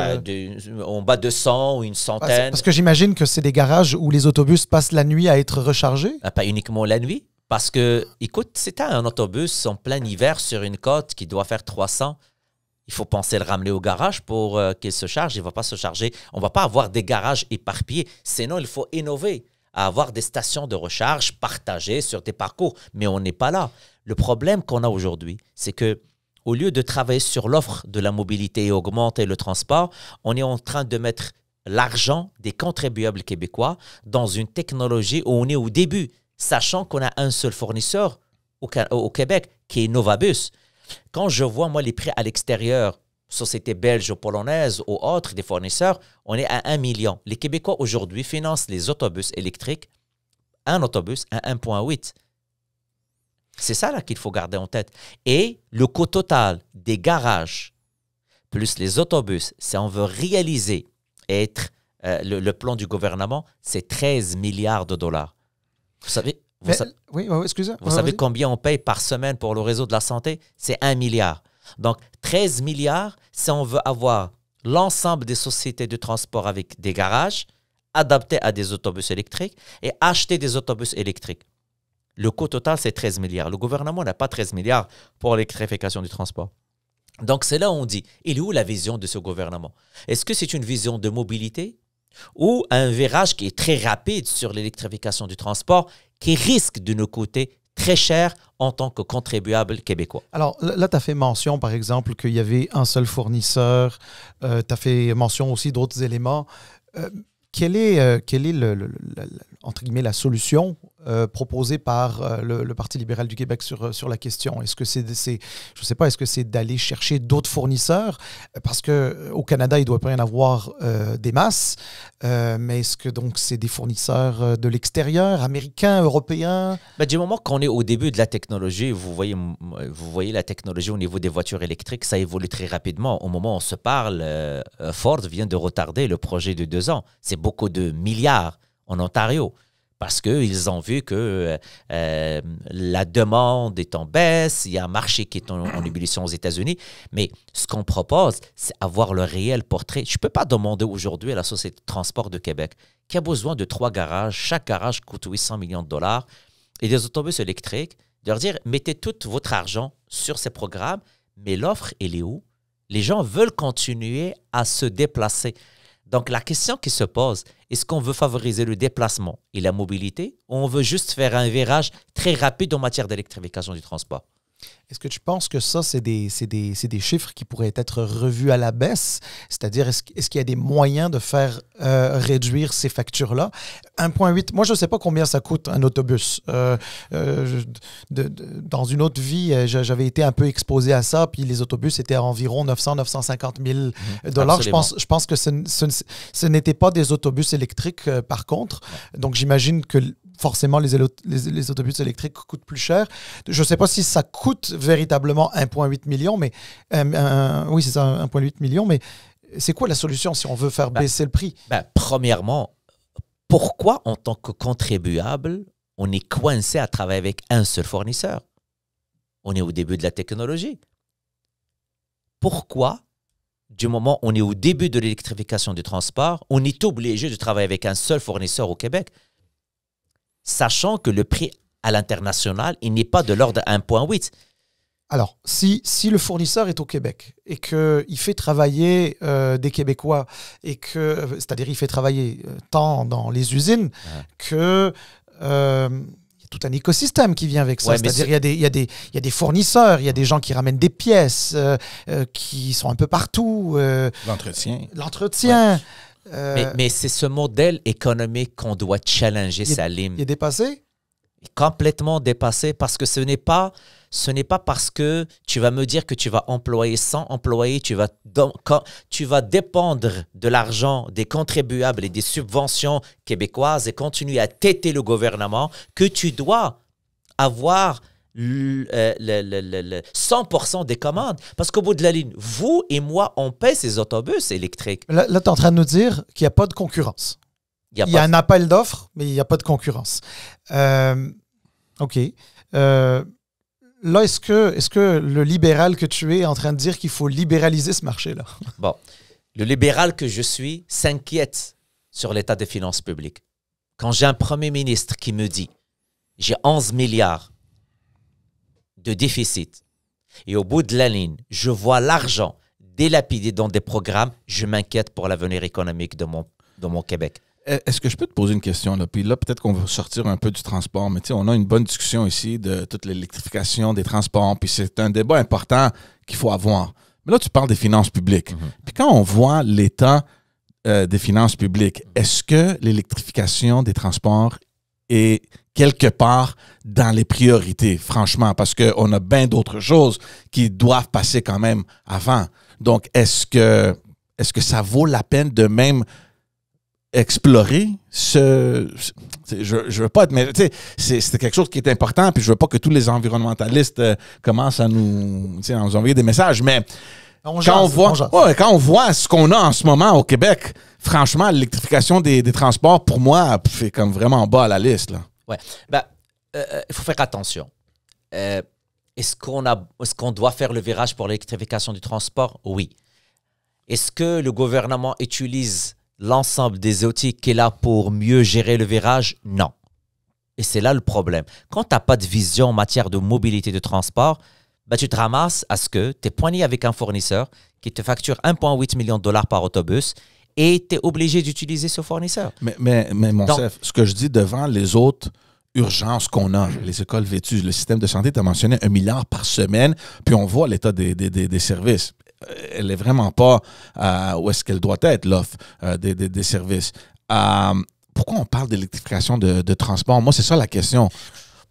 On bat 200 ou une centaine. Parce que j'imagine que c'est des garages où les autobus passent la nuit à être rechargés. Ah, pas uniquement la nuit. Parce que, écoute, c'est un autobus en plein hiver sur une côte qui doit faire 300. Il faut penser le ramener au garage pour euh, qu'il se charge. Il ne va pas se charger. On ne va pas avoir des garages éparpillés. Sinon, il faut innover à avoir des stations de recharge partagées sur des parcours, mais on n'est pas là. Le problème qu'on a aujourd'hui, c'est que au lieu de travailler sur l'offre de la mobilité et augmenter le transport, on est en train de mettre l'argent des contribuables québécois dans une technologie où on est au début, sachant qu'on a un seul fournisseur au, au Québec, qui est Novabus. Quand je vois, moi, les prix à l'extérieur Société belge, ou polonaises ou autres, des fournisseurs, on est à 1 million. Les Québécois aujourd'hui financent les autobus électriques, un autobus à 1,8. C'est ça là qu'il faut garder en tête. Et le coût total des garages plus les autobus, si on veut réaliser et être euh, le, plan du gouvernement, c'est 13 milliards de dollars. Vous savez, vous vous savez combien on paye par semaine pour le réseau de la santé C'est 1 milliard. Donc 13 milliards si on veut avoir l'ensemble des sociétés de transport avec des garages adaptés à des autobus électriques et acheter des autobus électriques. Le coût total, c'est 13 milliards. Le gouvernement n'a pas 13 milliards pour l'électrification du transport. Donc c'est là où on dit, il est où la vision de ce gouvernement Est-ce que c'est une vision de mobilité ou un virage qui est très rapide sur l'électrification du transport qui risque de nous coûter très cher en tant que contribuable québécois. Alors là, tu as fait mention, par exemple, qu'il y avait un seul fournisseur. Euh, tu as fait mention aussi d'autres éléments. Euh, quelle est, euh, est entre guillemets, la solution euh, proposé par euh, le, Parti libéral du Québec sur, euh, sur la question? Est-ce que c'est, je sais pas, est-ce que c'est d'aller chercher d'autres fournisseurs? Parce que au Canada, il doit pas y en avoir des masses, mais est-ce que donc c'est des fournisseurs de l'extérieur, américains, européens? Ben, du moment qu'on est au début de la technologie, vous voyez, vous voyez la technologie au niveau des voitures électriques, ça évolue très rapidement. Au moment où on se parle, Ford vient de retarder le projet de deux ans. C'est beaucoup de milliards en Ontario parce qu'ils ont vu que euh, euh, la demande est en baisse, il y a un marché qui est en, en ébullition aux États-Unis. Mais ce qu'on propose, c'est avoir le réel portrait. Je ne peux pas demander aujourd'hui à la Société de transport de Québec qui a besoin de trois garages, chaque garage coûte 800 millions de dollars, et des autobus électriques, de leur dire mettez tout votre argent sur ces programmes, mais l'offre, elle est où Les gens veulent continuer à se déplacer. Donc, la question qui se pose, est-ce qu'on veut favoriser le déplacement et la mobilité ou on veut juste faire un virage très rapide en matière d'électrification du transport? Est-ce que tu penses que ça, c'est des, chiffres qui pourraient être revus à la baisse? C'est-à-dire, est-ce, qu'il y a des moyens de faire euh, réduire ces factures-là? 1,8, moi, je ne sais pas combien ça coûte un autobus. Euh, euh, dans une autre vie, j'avais été un peu exposé à ça, puis les autobus étaient à environ 900, 950 000 dollars. je pense, je pense que ce, ce n'était pas des autobus électriques, par contre. Donc, j'imagine que forcément, les, autobus électriques coûtent plus cher. Je ne sais pas si ça coûte véritablement 1,8 million, mais oui, c'est 1,8 million, mais c'est quoi la solution si on veut faire bah, baisser le prix bah, Premièrement, pourquoi en tant que contribuable, on est coincé à travailler avec un seul fournisseur On est au début de la technologie. Pourquoi du moment où on est au début de l'électrification du transport, on est obligé de travailler avec un seul fournisseur au Québec sachant que le prix à l'international, il n'est pas de l'ordre 1.8. Alors, si, le fournisseur est au Québec et qu'il fait travailler euh, des Québécois, et que euh, c'est-à-dire il fait travailler euh, tant dans les usines que... Euh, tout un écosystème qui vient avec ça. C'est-à-dire il y, a des fournisseurs, il y a des gens qui ramènent des pièces, qui sont un peu partout. l'entretien. L'entretien. Euh, mais, c'est ce modèle économique qu'on doit challenger, Salim. Il est dépassé? Complètement dépassé parce que ce n'est pas ce n'est pas parce que tu vas me dire que tu vas employer sans employer tu vas, tu vas dépendre de l'argent des contribuables et des subventions québécoises et continuer à têter le gouvernement que tu dois avoir 100% euh, des commandes. Parce qu'au bout de la ligne, vous et moi, on paie ces autobus électriques. Là, tu es en train de nous dire qu'il n'y a pas de concurrence. Il y a, un appel d'offres, mais il n'y a pas de concurrence. Euh, OK. Euh, là, est-ce que, est que le libéral que tu es est en train de dire qu'il faut libéraliser ce marché-là? Bon. Le libéral que je suis s'inquiète sur l'état des finances publiques. Quand j'ai un premier ministre qui me dit j'ai 11 milliards de déficit. Et au bout de la ligne, je vois l'argent délapidé dans des programmes, je m'inquiète pour l'avenir économique de mon, mon Québec. Euh, est-ce que je peux te poser une question? Là? Puis là, peut-être qu'on va sortir un peu du transport, mais on a une bonne discussion ici de toute l'électrification des transports, puis c'est un débat important qu'il faut avoir. Mais là, tu parles des finances publiques. Mhm. Puis quand on voit l'état euh, des finances publiques, mhm. est-ce que l'électrification des transports est quelque part dans les priorités, franchement, parce qu'on a bien d'autres choses qui doivent passer quand même avant. Donc, est-ce que, est que ça vaut la peine de même explorer ce... Je veux pas être... Mais c'est quelque chose qui est important, puis je veux pas que tous les environnementalistes euh, commencent à nous, à envoyer des messages, mais... quand, on voit, ce qu'on a en ce moment au Québec, franchement, l'électrification des, transports, pour moi, c'est comme vraiment bas à la liste. Là. Bah, euh, euh, il faut faire attention. Euh, est-ce qu'on est qu'on doit faire le virage pour l'électrification du transport Oui. Est-ce que le gouvernement utilise l'ensemble des outils qu'il a pour mieux gérer le virage Non. Et c'est là le problème. Quand tu n'as pas de vision en matière de mobilité de transport, bah, tu te ramasses à ce que tu es poigné avec un fournisseur qui te facture 1,8 million de dollars par autobus et tu es obligé d'utiliser ce fournisseur. Mais, mais, mais mon chef, ce que je dis devant les autres urgences qu'on a, les écoles vêtues, le système de santé, tu as mentionné un milliard par semaine, puis on voit l'état des, des, des, services euh, elle n'est vraiment pas euh, où est-ce qu'elle doit être, l'offre euh, des, des, services. pourquoi on parle d'électrification de, de, transport? Moi, c'est ça la question.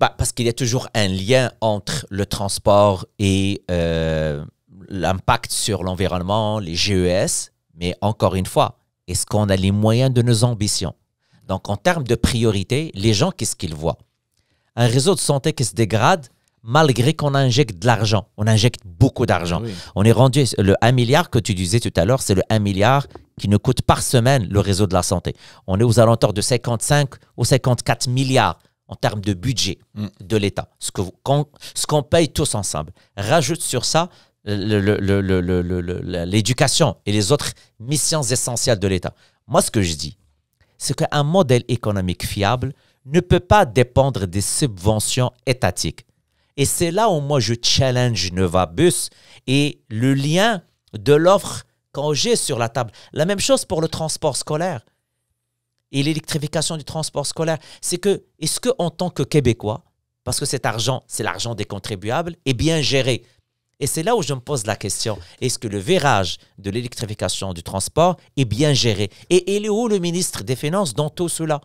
Bah, parce qu'il y a toujours un lien entre le transport et l'impact sur l'environnement, les GES mais encore une fois, est-ce qu'on a les moyens de nos ambitions Donc, en termes de priorité, les gens, qu'est-ce qu'ils voient Un réseau de santé qui se dégrade, malgré qu'on injecte de l'argent. On injecte beaucoup d'argent. On est rendu, le 1 milliard que tu disais tout à l'heure, c'est le 1 milliard qui ne coûte par semaine le réseau de la santé. On est aux alentours de 55 ou 54 milliards en termes de budget mm. de l'État, ce qu'on ce qu'on paye tous ensemble. Rajoute sur ça l'éducation et les autres missions essentielles de l'État. Moi, ce que je dis, c'est qu'un modèle économique fiable ne peut pas dépendre des subventions étatiques. Et c'est là où moi je challenge Bus et le lien de l'offre quand j'ai sur la table. La même chose pour le transport scolaire et l'électrification du transport scolaire. C'est que, est-ce que en tant que Québécois, parce que cet argent, c'est l'argent des contribuables, est bien géré et c'est là où je me pose la question. Est-ce que le virage de l'électrification du transport est bien géré Et il est où le ministre des Finances dans tout cela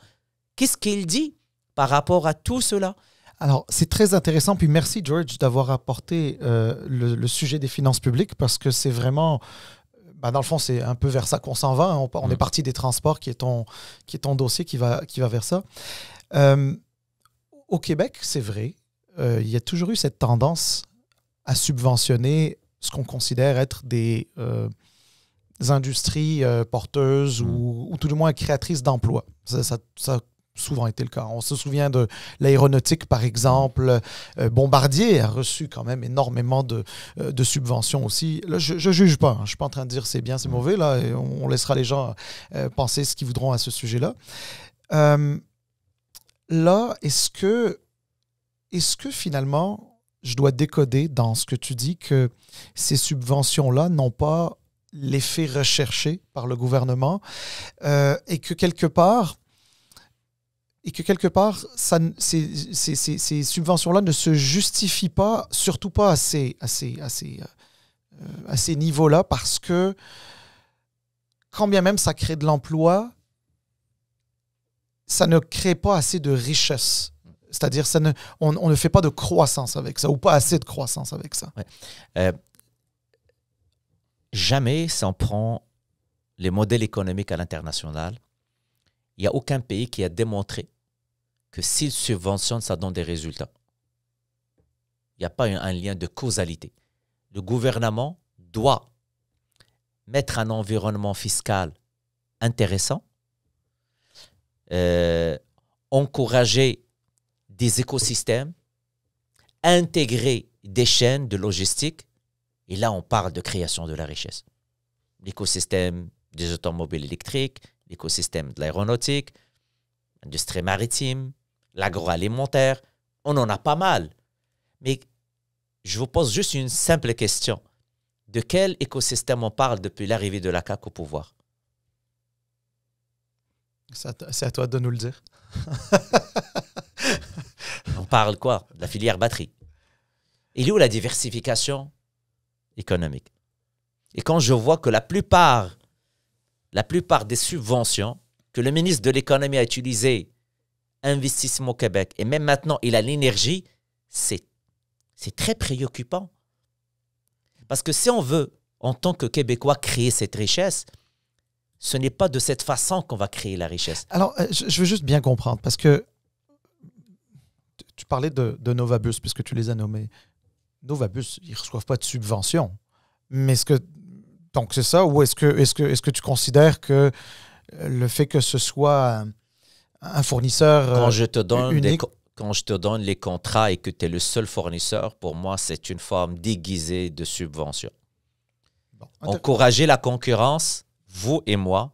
Qu'est-ce qu'il dit par rapport à tout cela alors, c'est très intéressant. Puis merci, George, d'avoir apporté euh, le, sujet des finances publiques parce que c'est vraiment. Bah, dans le fond, c'est un peu vers ça qu'on s'en va. Hein. On, est mm. parti des transports, qui est ton, qui est ton dossier qui va, qui va vers ça. Euh, au Québec, c'est vrai, euh, il y a toujours eu cette tendance à subventionner ce qu'on considère être des, euh, industries euh, porteuses mm. ou, tout du moins créatrices d'emplois. Ça, a souvent été le cas. On se souvient de l'aéronautique, par exemple. Euh, Bombardier a reçu quand même énormément de, subventions aussi. Là, je ne juge pas. Hein. Je ne suis pas en train de dire c'est bien, c'est mm. mauvais. Là, on, laissera les gens penser ce qu'ils voudront à ce sujet-là. là, là est-ce que, est -ce que finalement je dois décoder dans ce que tu dis que ces subventions-là n'ont pas l'effet recherché par le gouvernement euh, et que quelque part, et que quelque part, ces, subventions-là ne se justifient pas, surtout pas à ces, euh, ces niveaux-là, parce que quand bien même ça crée de l'emploi, ça ne crée pas assez de richesse c'est-à-dire, ça ne, on, ne fait pas de croissance avec ça, ou pas assez de croissance avec ça. Euh, jamais, si on prend les modèles économiques à l'international, il n'y a aucun pays qui a démontré que s'il subventionne, ça donne des résultats. Il n'y a pas un, lien de causalité. Le gouvernement doit mettre un environnement fiscal intéressant, euh, encourager des écosystèmes, intégrer des chaînes de logistique. Et là, on parle de création de la richesse. L'écosystème des automobiles électriques, l'écosystème de l'aéronautique, l'industrie maritime, l'agroalimentaire. On en a pas mal. Mais je vous pose juste une simple question. De quel écosystème on parle depuis l'arrivée de la CAC au pouvoir c'est à toi de nous le dire. On parle quoi La filière batterie. Il a où la diversification économique Et quand je vois que la plupart, la plupart des subventions que le ministre de l'économie a utilisées, Investissement Québec, et même maintenant il a l'énergie, c'est très préoccupant. Parce que si on veut, en tant que Québécois, créer cette richesse, ce n'est pas de cette façon qu'on va créer la richesse. Alors, euh, je veux juste bien comprendre, parce que tu parlais de, Novabus, puisque tu les as nommés. Novabus, ils ne reçoivent pas de subvention. Mais est-ce que. Donc, c'est ça, ou est-ce que, est que, est que tu considères que euh, le fait que ce soit un fournisseur. Euh, quand je te donne quand je te donne les contrats et que tu es le seul fournisseur, pour moi, c'est une forme déguisée de subvention. Encourager la concurrence, vous et moi,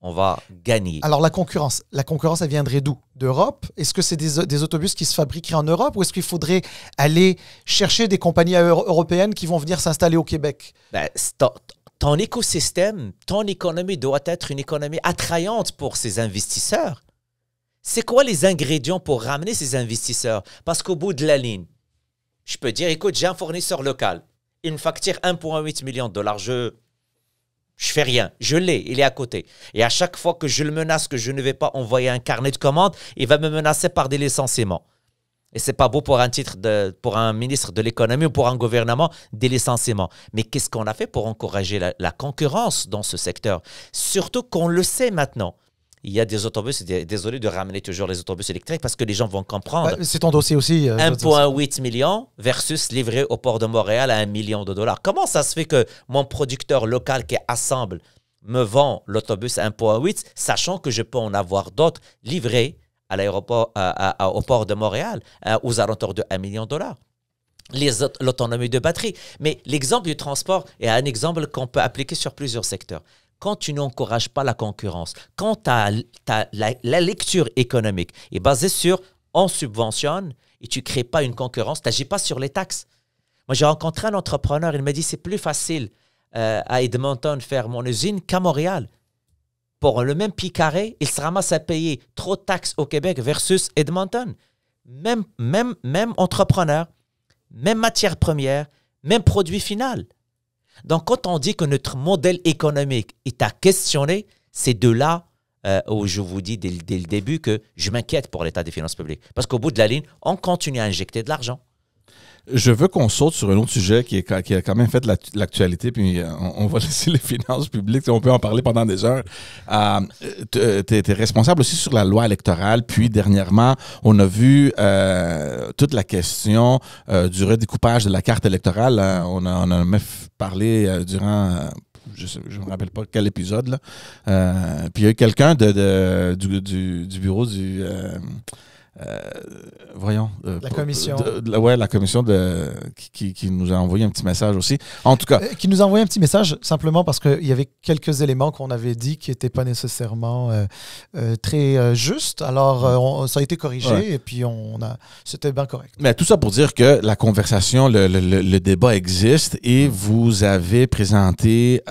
on va gagner. Alors la concurrence, la concurrence, elle viendrait d'où D'Europe Est-ce que c'est des, autobus qui se fabriqueraient en Europe ou est-ce qu'il faudrait aller chercher des compagnies européennes qui vont venir s'installer au Québec ben, ton, écosystème, ton économie doit être une économie attrayante pour ces investisseurs. C'est quoi les ingrédients pour ramener ces investisseurs Parce qu'au bout de la ligne, je peux dire, écoute, j'ai un fournisseur local. Il me facture 1,8 million de dollars. Je, je fais rien. Je l'ai. Il est à côté. Et à chaque fois que je le menace que je ne vais pas envoyer un carnet de commandes, il va me menacer par des licenciements. Et c'est pas beau pour un titre pour un ministre de l'économie ou pour un gouvernement des licenciements. Mais qu'est-ce qu'on a fait pour encourager la concurrence dans ce secteur Surtout qu'on le sait maintenant il y a des autobus, désolé de ramener toujours les autobus électriques parce que les gens vont comprendre. Bah, c'est ton dossier aussi. 1,8 euh, million versus livré au port de Montréal à 1 million de dollars. Comment ça se fait que mon producteur local qui assemble me vend l'autobus 1,8 sachant que je peux en avoir d'autres livrés à l'aéroport, au port de Montréal euh, aux alentours de 1 million de dollars l'autonomie de batterie. Mais l'exemple du transport est un exemple qu'on peut appliquer sur plusieurs secteurs quand tu n'encourages pas la concurrence, quand la, lecture économique est basée sur on subventionne et tu ne crées pas une concurrence, tu n'agis pas sur les taxes. Moi, j'ai rencontré un entrepreneur, il m'a dit c'est plus facile euh, à Edmonton faire mon usine qu'à Montréal. Pour le même pic carré, il se ramasse à payer trop de taxes au Québec versus Edmonton. Même, même, même entrepreneur, même matière première, même produit final. Donc, quand on dit que notre modèle économique est à questionner, c'est de là euh, où je vous dis dès le début que je m'inquiète pour l'état des finances publiques. Parce qu'au bout de la ligne, on continue à injecter de l'argent. Je veux qu'on saute sur un autre sujet qui, est, qui a quand même fait l'actualité, puis euh, on, va laisser les finances publiques, on peut en parler pendant des heures. Euh, tu euh, es, responsable aussi sur la loi électorale, puis dernièrement, on a vu euh, toute la question du redécoupage de la carte électorale. Hein. on, en a même parlé durant je ne me rappelle pas quel épisode. puis il y a eu quelqu'un de, de, du, du, bureau du, euh, voyons. Euh, la commission. De, ouais, la commission de, qui, nous a envoyé un petit message aussi. En tout cas. Euh, qui nous a envoyé un petit message simplement parce qu'il y avait quelques éléments qu'on avait dit qui n'étaient pas nécessairement très justes. Alors, ça a été corrigé et puis on a. C'était bien correct. Mais tout ça pour dire que la conversation, le, le, le débat existe et mm. vous avez présenté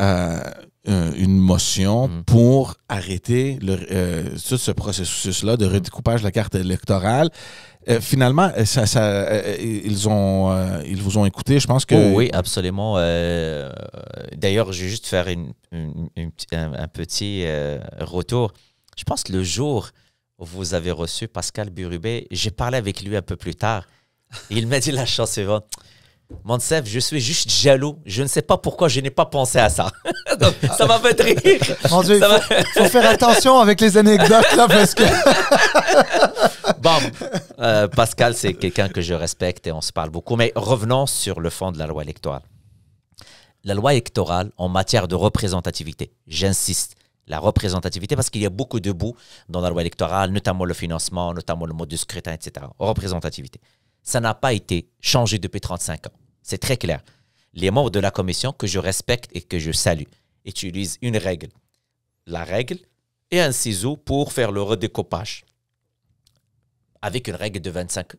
euh, une motion mhm. pour arrêter tout euh, ce processus-là de mhm. redécoupage de la carte électorale. Euh, finalement, ils, ont, ils vous ont écouté, je pense que... Oh oui, absolument. D'ailleurs, je vais juste faire une, un, petit retour. Je pense que le jour où vous avez reçu Pascal Burubé, j'ai parlé avec lui un peu plus tard. il m'a dit la chance est suivante. Monsef, je suis juste jaloux. Je ne sais pas pourquoi je n'ai pas pensé à ça. ça m'a fait rire. faut, faire attention avec les anecdotes là parce que. Euh, Pascal, c'est quelqu'un que je respecte et on se parle beaucoup. Mais revenons sur le fond de la loi électorale. La loi électorale en matière de représentativité, j'insiste, la représentativité parce qu'il y a beaucoup de bouts dans la loi électorale, notamment le financement, notamment le mode de scrutin, etc. Représentativité ça n'a pas été changé depuis 35 ans. C'est très clair. Les membres de la commission que je respecte et que je salue utilisent une règle, la règle et un ciseau pour faire le redécoupage avec une règle de 25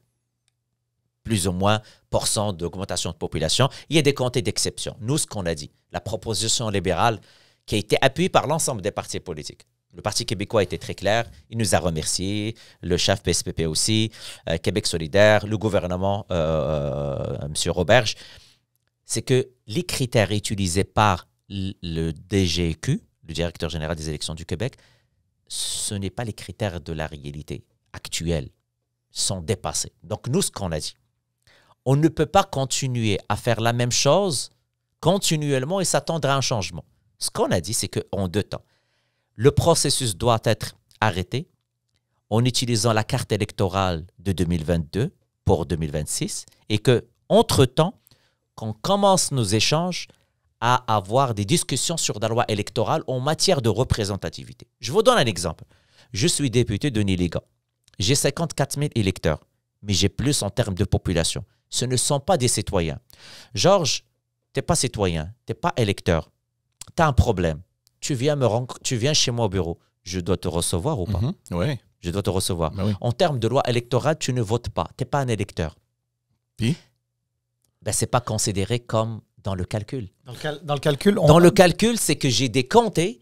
plus ou moins cent d'augmentation de population. Il y a des comtés d'exception. Nous, ce qu'on a dit, la proposition libérale qui a été appuyée par l'ensemble des partis politiques, le Parti québécois était très clair. Il nous a remercié, Le chef PSPP aussi, euh, Québec solidaire, le gouvernement, euh, euh, M. Roberge. C'est que les critères utilisés par le DGQ, le directeur général des élections du Québec, ce n'est pas les critères de la réalité actuelle, sont dépassés. Donc nous, ce qu'on a dit, on ne peut pas continuer à faire la même chose continuellement et s'attendre à un changement. Ce qu'on a dit, c'est qu'en deux temps, le processus doit être arrêté en utilisant la carte électorale de 2022 pour 2026 et que, entre-temps, qu'on commence nos échanges à avoir des discussions sur la loi électorale en matière de représentativité. Je vous donne un exemple. Je suis député de Niliga. J'ai 54 000 électeurs, mais j'ai plus en termes de population. Ce ne sont pas des citoyens. Georges, tu n'es pas citoyen, tu n'es pas électeur. Tu as un problème tu viens, me tu viens chez moi au bureau, je dois te recevoir ou pas mm-hmm. Oui. Je dois te recevoir. Bah en termes de loi électorale, tu ne votes pas. Tu n'es pas un électeur. Puis ben, Ce n'est pas considéré comme dans le calcul. Dans le, calcul, Dans le calcul, c'est que j'ai décompté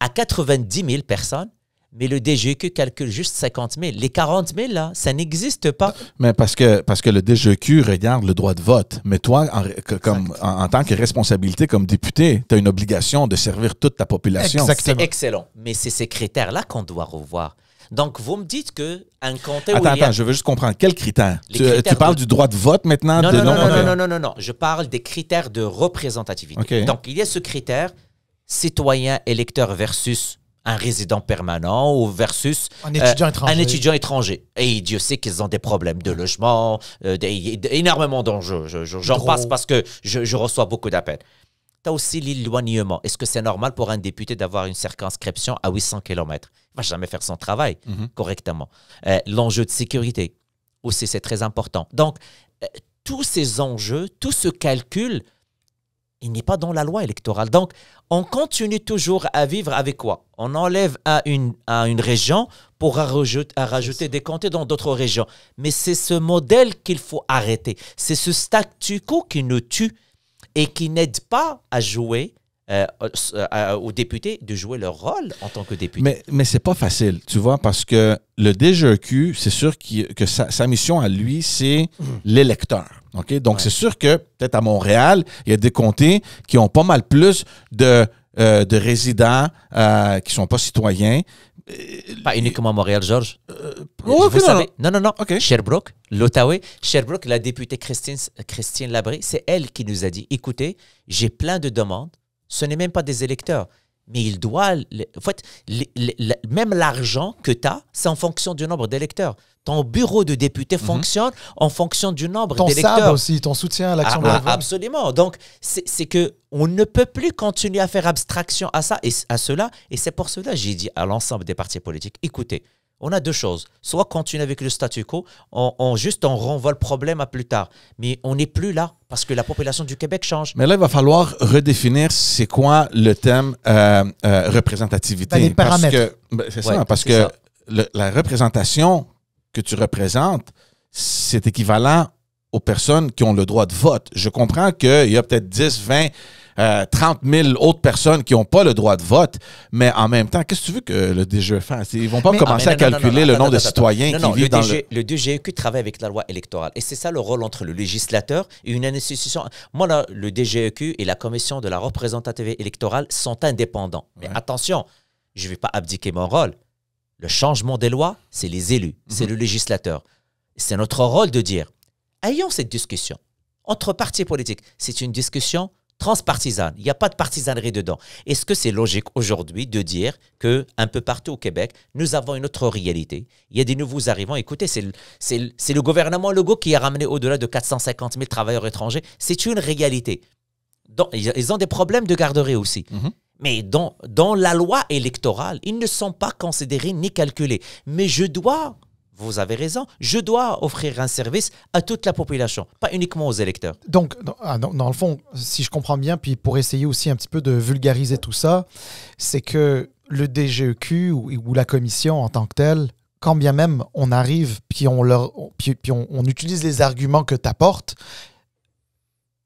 à 90 000 personnes mais le DGQ calcule juste 50 000. Les 40 000, là, ça n'existe pas. Mais parce que, parce que le DGQ regarde le droit de vote. Mais toi, en, comme, en, tant que responsabilité comme député, tu as une obligation de servir toute ta population. C'est excellent. Mais c'est ces critères-là qu'on doit revoir. Donc, vous me dites que un comté attends, Attends, je veux juste comprendre. Quels critères? Tu, parles du droit de vote maintenant? Non, non, non, non, non, non, Je parle des critères de représentativité. Donc, il y a ce critère citoyen-électeur versus un résident permanent ou versus un étudiant, euh, étranger. Et Dieu sait qu'ils ont des problèmes de logement, euh, des, énormément d'enjeux. J'en passe parce que je, reçois beaucoup d'appels. Tu as aussi l'éloignement. Est-ce que c'est normal pour un député d'avoir une circonscription à 800 km Il va jamais faire son travail mhm. correctement. Euh, l'enjeu de sécurité aussi, c'est très important. Donc, tous ces enjeux, tout ce calcul il n'est pas dans la loi électorale. Donc, on continue toujours à vivre avec quoi On enlève à une, une région pour rajouter, des comtés dans d'autres régions. Mais c'est ce modèle qu'il faut arrêter. C'est ce statu quo qui nous tue et qui n'aide pas à jouer euh, euh, aux députés de jouer leur rôle en tant que députés. Mais, mais c'est pas facile, tu vois, parce que le DGEQ, c'est sûr que sa, mission à lui, c'est mmh. l'électeur. Donc, c'est sûr que peut-être à Montréal, il y a des comtés qui ont pas mal plus de, euh, résidents euh, qui ne sont pas citoyens. Euh, pas uniquement à Montréal, Georges. Vous non, non, Sherbrooke, l'Ottawa. Sherbrooke, la députée Christine, Christine c'est elle qui nous a dit écoutez, j'ai plein de demandes. Ce n'est même pas des électeurs, mais il doit. En fait, même l'argent que tu as, c'est en fonction du nombre d'électeurs. Ton bureau de député mhm. fonctionne en fonction du nombre d'électeurs. Ton aussi, ton soutien à l'action ah, ah, Absolument. Donc, c'est que on ne peut plus continuer à faire abstraction à ça et à cela. Et c'est pour cela j'ai dit à l'ensemble des partis politiques écoutez, on a deux choses. Soit continue avec le statu quo, on, juste on renvoie le problème à plus tard. Mais on n'est plus là parce que la population du Québec change. Mais là, il va falloir redéfinir c'est quoi le thème euh, euh, représentativité. Ben, parce que, la représentation que tu représentes, c'est équivalent aux personnes qui ont le droit de vote. Je comprends qu'il y a peut-être 10, 20 30 euh, 000 autres personnes qui n'ont pas le droit de vote. Mais en même temps, qu'est-ce que tu veux que le DGEF fasse? Ils ne vont pas commencer ah, à calculer le nombre de citoyens qui vivent le dans le... E, le DGEQ travaille avec la loi électorale. Et c'est ça le rôle entre le législateur et une institution. Moi, là, le DGEQ et la commission de la représentativité électorale sont indépendants. Mais attention, je ne vais pas abdiquer mon rôle. Le changement des lois, c'est les élus, c'est mhm. le législateur. C'est notre rôle de dire, ayons cette discussion entre partis politiques. C'est une discussion transpartisane. Il n'y a pas de partisanerie dedans. Est-ce que c'est logique aujourd'hui de dire que un peu partout au Québec, nous avons une autre réalité Il y a des nouveaux arrivants. Écoutez, c'est le, gouvernement Legault qui a ramené au-delà de 450 000 travailleurs étrangers. C'est une réalité. ils ont des problèmes de garderie aussi. Mm-hmm. Mais dans la loi électorale, ils ne sont pas considérés ni calculés. Mais je dois vous avez raison, je dois offrir un service à toute la population, pas uniquement aux électeurs. Donc, ah, dans, le fond, si je comprends bien, puis pour essayer aussi un petit peu de vulgariser tout ça, c'est que le DGEQ ou, la commission en tant que telle, quand bien même on arrive, puis on, leur, on, utilise les arguments que tu apportes,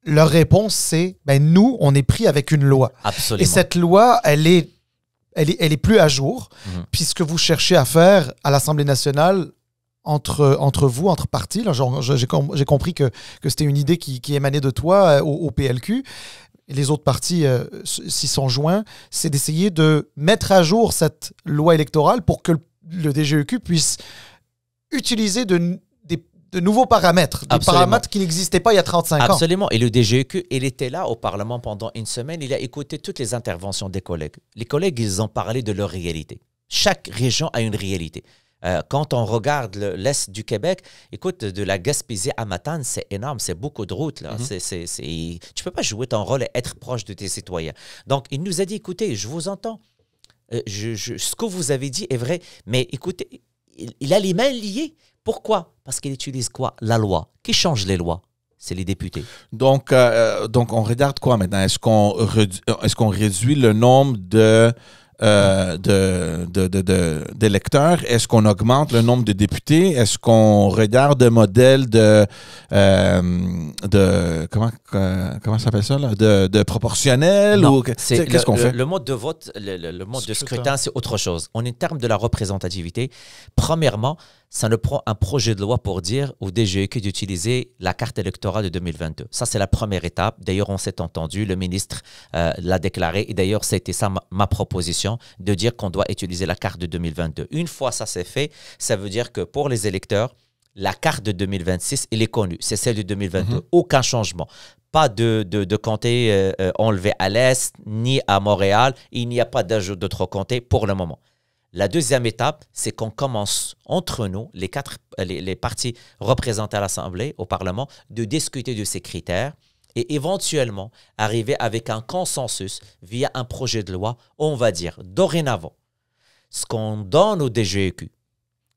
leur réponse, c'est ben, nous, on est pris avec une loi. Absolument. Et cette loi, elle est, elle est, elle est plus à jour. Mhm. puisque vous cherchez à faire à l'Assemblée nationale, entre, entre vous, entre partis. J'ai compris que, que c'était une idée qui, émanait de toi euh, au, PLQ. les autres partis euh, s'y sont joints. C'est d'essayer de mettre à jour cette loi électorale pour que le, DGEQ puisse utiliser de, nouveaux paramètres, des paramètres qui n'existaient pas il y a 35 ans. Absolument. Et le DGEQ, il était là au Parlement pendant une semaine. Il a écouté toutes les interventions des collègues. Les collègues, ils ont parlé de leur réalité. Chaque région a une réalité. Euh, quand on regarde l'Est du Québec, écoute, de la Gaspésie à Matane, c'est énorme, c'est beaucoup de routes. Là. Mhm. tu ne peux pas jouer ton rôle et être proche de tes citoyens. Donc, il nous a dit, écoutez, je vous entends. Euh, ce que vous avez dit est vrai, mais écoutez, il, a les mains liées. Pourquoi Parce qu'il utilise quoi La loi. Qui change les lois c'est les députés. Donc, euh, donc on regarde quoi maintenant? Est-ce qu'on est qu'on réduit le nombre de d'électeurs? De, de, Est-ce qu'on augmente le nombre de députés? Est-ce qu'on regarde le modèle de, euh, de comment, euh, comment ça s'appelle ça? Là? De, proportionnel? Qu'est-ce qu'on fait? Le, mode de vote, le, le mode de scrutin, c'est autre chose. On est en termes de la représentativité. Premièrement, ça ne prend un projet de loi pour dire au DGEQ d'utiliser la carte électorale de 2022. Ça, c'est la première étape. D'ailleurs, on s'est entendu, le ministre euh, l'a déclaré, et d'ailleurs, c'était ça ma, proposition, de dire qu'on doit utiliser la carte de 2022. Une fois ça c'est fait, ça veut dire que pour les électeurs, la carte de 2026, elle est connue. C'est celle de 2022. Mm-hmm. Aucun changement pas de, de, comté euh, euh, enlevé à l'Est, ni à Montréal. Il n'y a pas d'ajout d'autres comtés pour le moment. La deuxième étape, c'est qu'on commence entre nous, les quatre les, partis représentés à l'Assemblée, au Parlement, de discuter de ces critères et éventuellement arriver avec un consensus via un projet de loi, on va dire dorénavant, ce qu'on donne au DGEQ,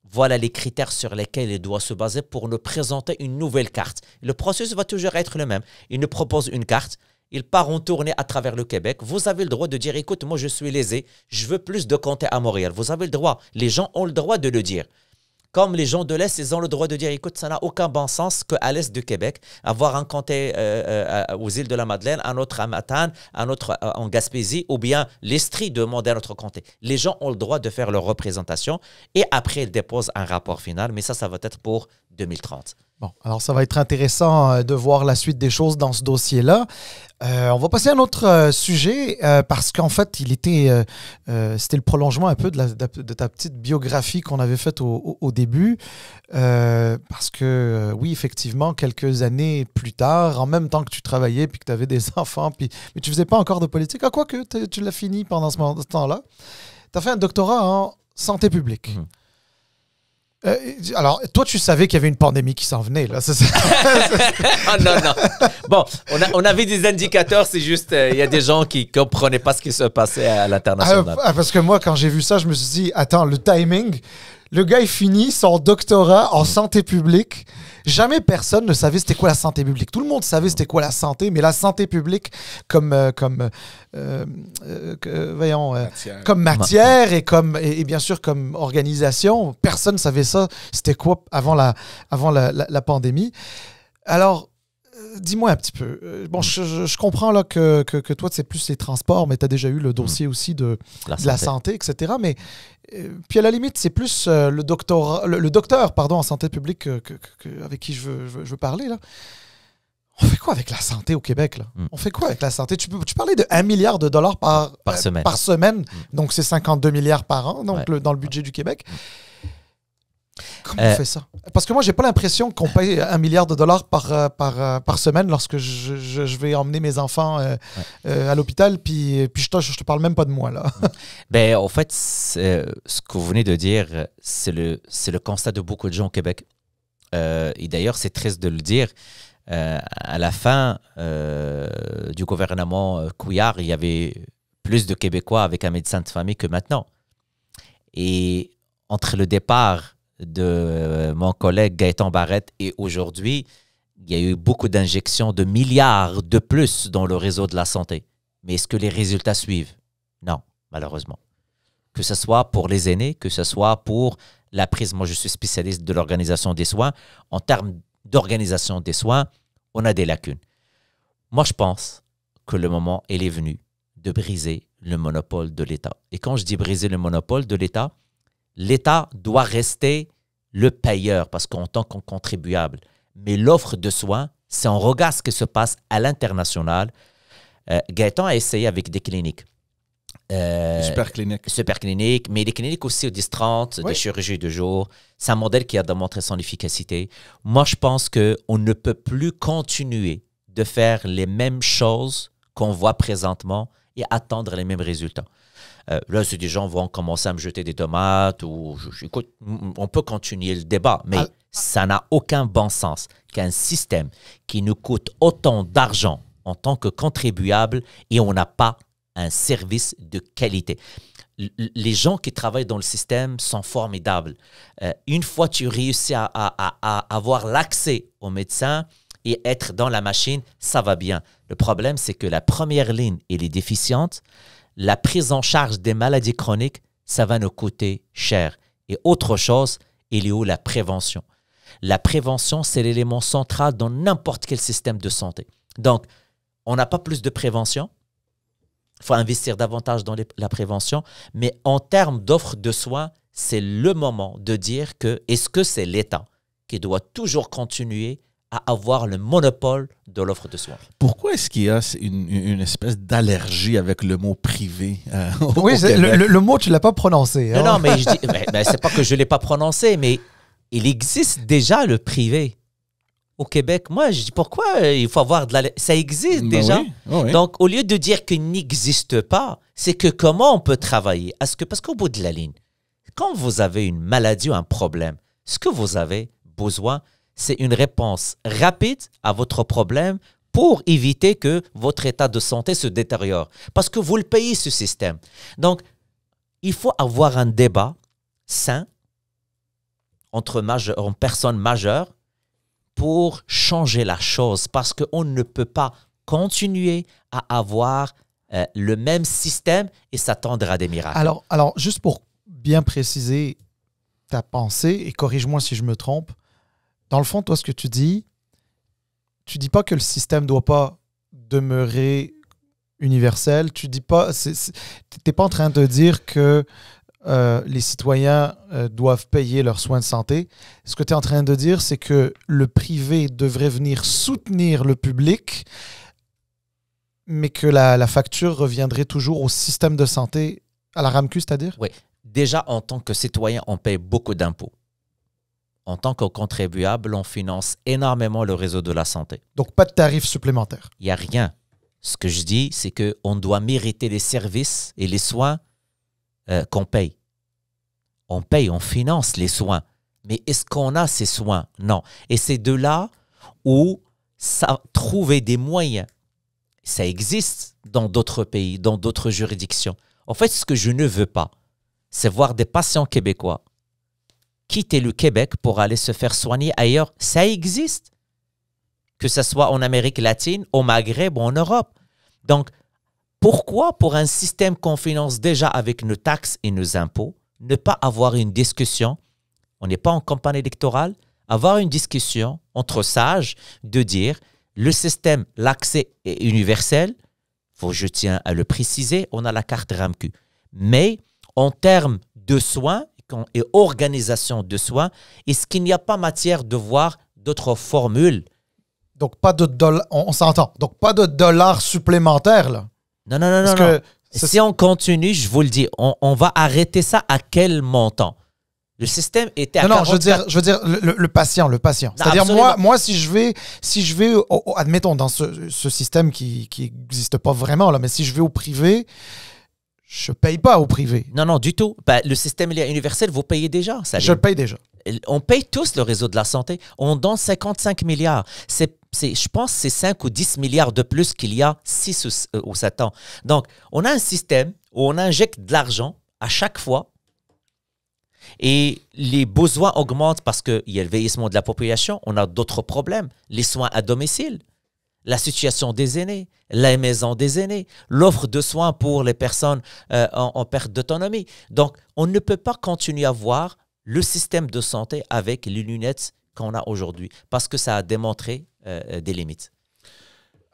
voilà les critères sur lesquels il doit se baser pour nous présenter une nouvelle carte. Le processus va toujours être le même. Il nous propose une carte, ils partent en tournée à travers le Québec. Vous avez le droit de dire, écoute, moi je suis lésé, je veux plus de comté à Montréal. Vous avez le droit. Les gens ont le droit de le dire. Comme les gens de l'Est, ils ont le droit de dire, écoute, ça n'a aucun bon sens qu'à l'Est du Québec, avoir un comté euh, euh, euh, aux îles de la Madeleine, un autre à Matane, un autre en Gaspésie, ou bien l'Estrie demander à notre comté. Les gens ont le droit de faire leur représentation et après, ils déposent un rapport final, mais ça, ça va être pour 2030. Bon, alors ça va être intéressant euh, de voir la suite des choses dans ce dossier-là. Euh, on va passer à un autre euh, sujet parce qu'en fait, il était, c'était le prolongement un peu de, ta petite biographie qu'on avait faite au, début. parce que oui, effectivement, quelques années plus tard, en même temps que tu travaillais puis que tu avais des enfants, puis, mais tu faisais pas encore de politique. À ah, quoi que tu l'as fini pendant ce, ce temps-là. Tu as fait un doctorat en santé publique. Mmh. Euh, alors, toi, tu savais qu'il y avait une pandémie qui s'en venait, là. Ah, non, non. Bon, on, avait des indicateurs, c'est juste, euh, il y a des gens qui comprenaient pas ce qui se passait à, l'international. Ah, ah, parce que moi, quand j'ai vu ça, je me suis dit, attends, le timing, le gars, il finit son doctorat en santé publique. Jamais personne ne savait c'était quoi la santé publique. Tout le monde savait c'était quoi la santé, mais la santé publique comme, euh, comme, euh, euh, voyons, matière. comme matière et, comme, et, bien sûr comme organisation, personne ne savait ça, c'était quoi avant la, avant la, la pandémie. Alors, dis-moi un petit peu. Euh, bon, je, comprends là, que, que, que toi, c'est plus les transports, mais tu as déjà eu le dossier mm. aussi de la, santé. etc. Mais euh, puis à la limite, c'est plus euh, le, le, docteur pardon, en santé publique avec qui je veux, je, veux parler. Là. On fait quoi avec la santé au Québec? Là? Mm. On fait quoi avec la santé? Tu, tu parlais de 1 milliard de dollars par, par semaine. Mm. Donc, c'est 52 milliards par an donc, dans le budget du Québec. Comment on euh, fait ça Parce que moi, j'ai pas l'impression qu'on paye un milliard de dollars par, euh, euh, par, semaine lorsque je, je, vais emmener mes enfants à l'hôpital, puis, puis je, te, je te parle même pas de moi. là. ben, en fait, ce que vous venez de dire, c'est le, le constat de beaucoup de gens au Québec. et d'ailleurs, c'est triste de le dire. à la fin du gouvernement Couillard, il y avait plus de Québécois avec un médecin de famille que maintenant. Et entre le départ de euh, mon collègue Gaëtan Barrette et aujourd'hui, il y a eu beaucoup d'injections de milliards de plus dans le réseau de la santé. Mais est-ce que les résultats suivent Non, malheureusement. Que ce soit pour les aînés, que ce soit pour la prise, moi je suis spécialiste de l'organisation des soins, en termes d'organisation des soins, on a des lacunes. Moi je pense que le moment, est venu de briser le monopole de l'État. Et quand je dis briser le monopole de l'État, l'État doit rester le payeur parce qu'en tant qu'on contribuable. Mais l'offre de soins, c'est en regard ce qui se passe à l'international, euh, Gaëtan a essayé avec des cliniques. Euh, super clinique. Super clinique, mais des cliniques aussi au 10-30, des chirurgies de jour. C'est un modèle qui a démontré son efficacité. Moi, je pense qu'on ne peut plus continuer de faire les mêmes choses qu'on voit présentement et attendre les mêmes résultats. Euh, là, c'est des gens vont commencer à me jeter des tomates, ou on peut continuer le débat, mais ah. ça n'a aucun bon sens qu'un système qui nous coûte autant d'argent en tant que contribuable et on n'a pas un service de qualité. les gens qui travaillent dans le système sont formidables. Euh, une fois que tu réussis à, à avoir l'accès aux médecins, et être dans la machine, ça va bien. Le problème, c'est que la première ligne, elle est déficiente la prise en charge des maladies chroniques, ça va nous coûter cher. Et autre chose, il y où la prévention La prévention, c'est l'élément central dans n'importe quel système de santé. Donc, on n'a pas plus de prévention. Il faut investir davantage dans la prévention. Mais en termes d'offre de soins, c'est le moment de dire que est-ce que c'est l'État qui doit toujours continuer à avoir le monopole de l'offre de soins. Pourquoi est-ce qu'il y a une, espèce d'allergie avec le mot privé euh, Oui, le, mot, tu ne l'as pas prononcé. Non, hein. mais je dis, c'est pas que je ne l'ai pas prononcé, mais il existe déjà le privé au Québec. Moi, je dis pourquoi euh, il faut avoir de la... Ça existe ben déjà. Ben Donc, au lieu de dire qu'il n'existe pas, c'est que comment on peut travailler ce que, Parce qu'au bout de la ligne, quand vous avez une maladie ou un problème, ce que vous avez besoin, c'est une réponse rapide à votre problème pour éviter que votre état de santé se détériore. Parce que vous le payez, ce système. Donc, il faut avoir un débat sain entre personnes majeures pour changer la chose. Parce qu'on ne peut pas continuer à avoir euh, le même système et s'attendre à des miracles. Alors, alors, juste pour bien préciser ta pensée, et corrige-moi si je me trompe, dans le fond, toi, ce que tu dis, tu dis pas que le système doit pas demeurer universel. Tu dis pas, t'es pas en train de dire que euh, les citoyens euh, doivent payer leurs soins de santé. Ce que tu es en train de dire, c'est que le privé devrait venir soutenir le public, mais que la, facture reviendrait toujours au système de santé, à la RAMQ, c'est-à-dire Oui. Déjà, en tant que citoyen, on paye beaucoup d'impôts en tant que contribuable, on finance énormément le réseau de la santé. Donc pas de tarifs supplémentaires. Il n'y a rien. Ce que je dis, c'est qu'on doit mériter les services et les soins euh, qu'on paye. On paye, on finance les soins. Mais est-ce qu'on a ces soins Non. Et c'est de là où ça trouver des moyens. Ça existe dans d'autres pays, dans d'autres juridictions. En fait, ce que je ne veux pas, c'est voir des patients québécois quitter le Québec pour aller se faire soigner ailleurs. Ça existe, que ce soit en Amérique latine, au Maghreb ou en Europe. Donc, pourquoi pour un système qu'on finance déjà avec nos taxes et nos impôts, ne pas avoir une discussion On n'est pas en campagne électorale. Avoir une discussion entre sages de dire le système, l'accès est universel. Faut, je tiens à le préciser, on a la carte RAMQ. Mais en termes de soins, et organisation de soins, est-ce qu'il n'y a pas matière de voir d'autres formules Donc, pas de dollars, on, s'entend. Donc, pas de dollars supplémentaires, là. Non, non, non, Parce Que Si on continue, je vous le dis, on, va arrêter ça à quel montant le système était à non, non, je veux dire, je veux dire le, patient, le patient. C'est-à-dire moi, moi, si je vais, si je vais, admettons dans ce, système qui n'existe pas vraiment là, mais si je vais au privé, je paye pas au privé. Non, non, du tout. Bah, le système universel, vous payez déjà. je le paye déjà. On paye tous le réseau de la santé. On donne 55 milliards. je pense que c'est 5 ou 10 milliards de plus qu'il y a 6 ou, 7 euh, ans. Donc, on a un système où on injecte de l'argent à chaque fois et les besoins augmentent parce qu'il y a le vieillissement de la population, on a d'autres problèmes, les soins à domicile la situation des aînés, la maison des aînés, l'offre de soins pour les personnes euh, en, perte d'autonomie. Donc, on ne peut pas continuer à voir le système de santé avec les lunettes qu'on a aujourd'hui, parce que ça a démontré euh, euh, des limites.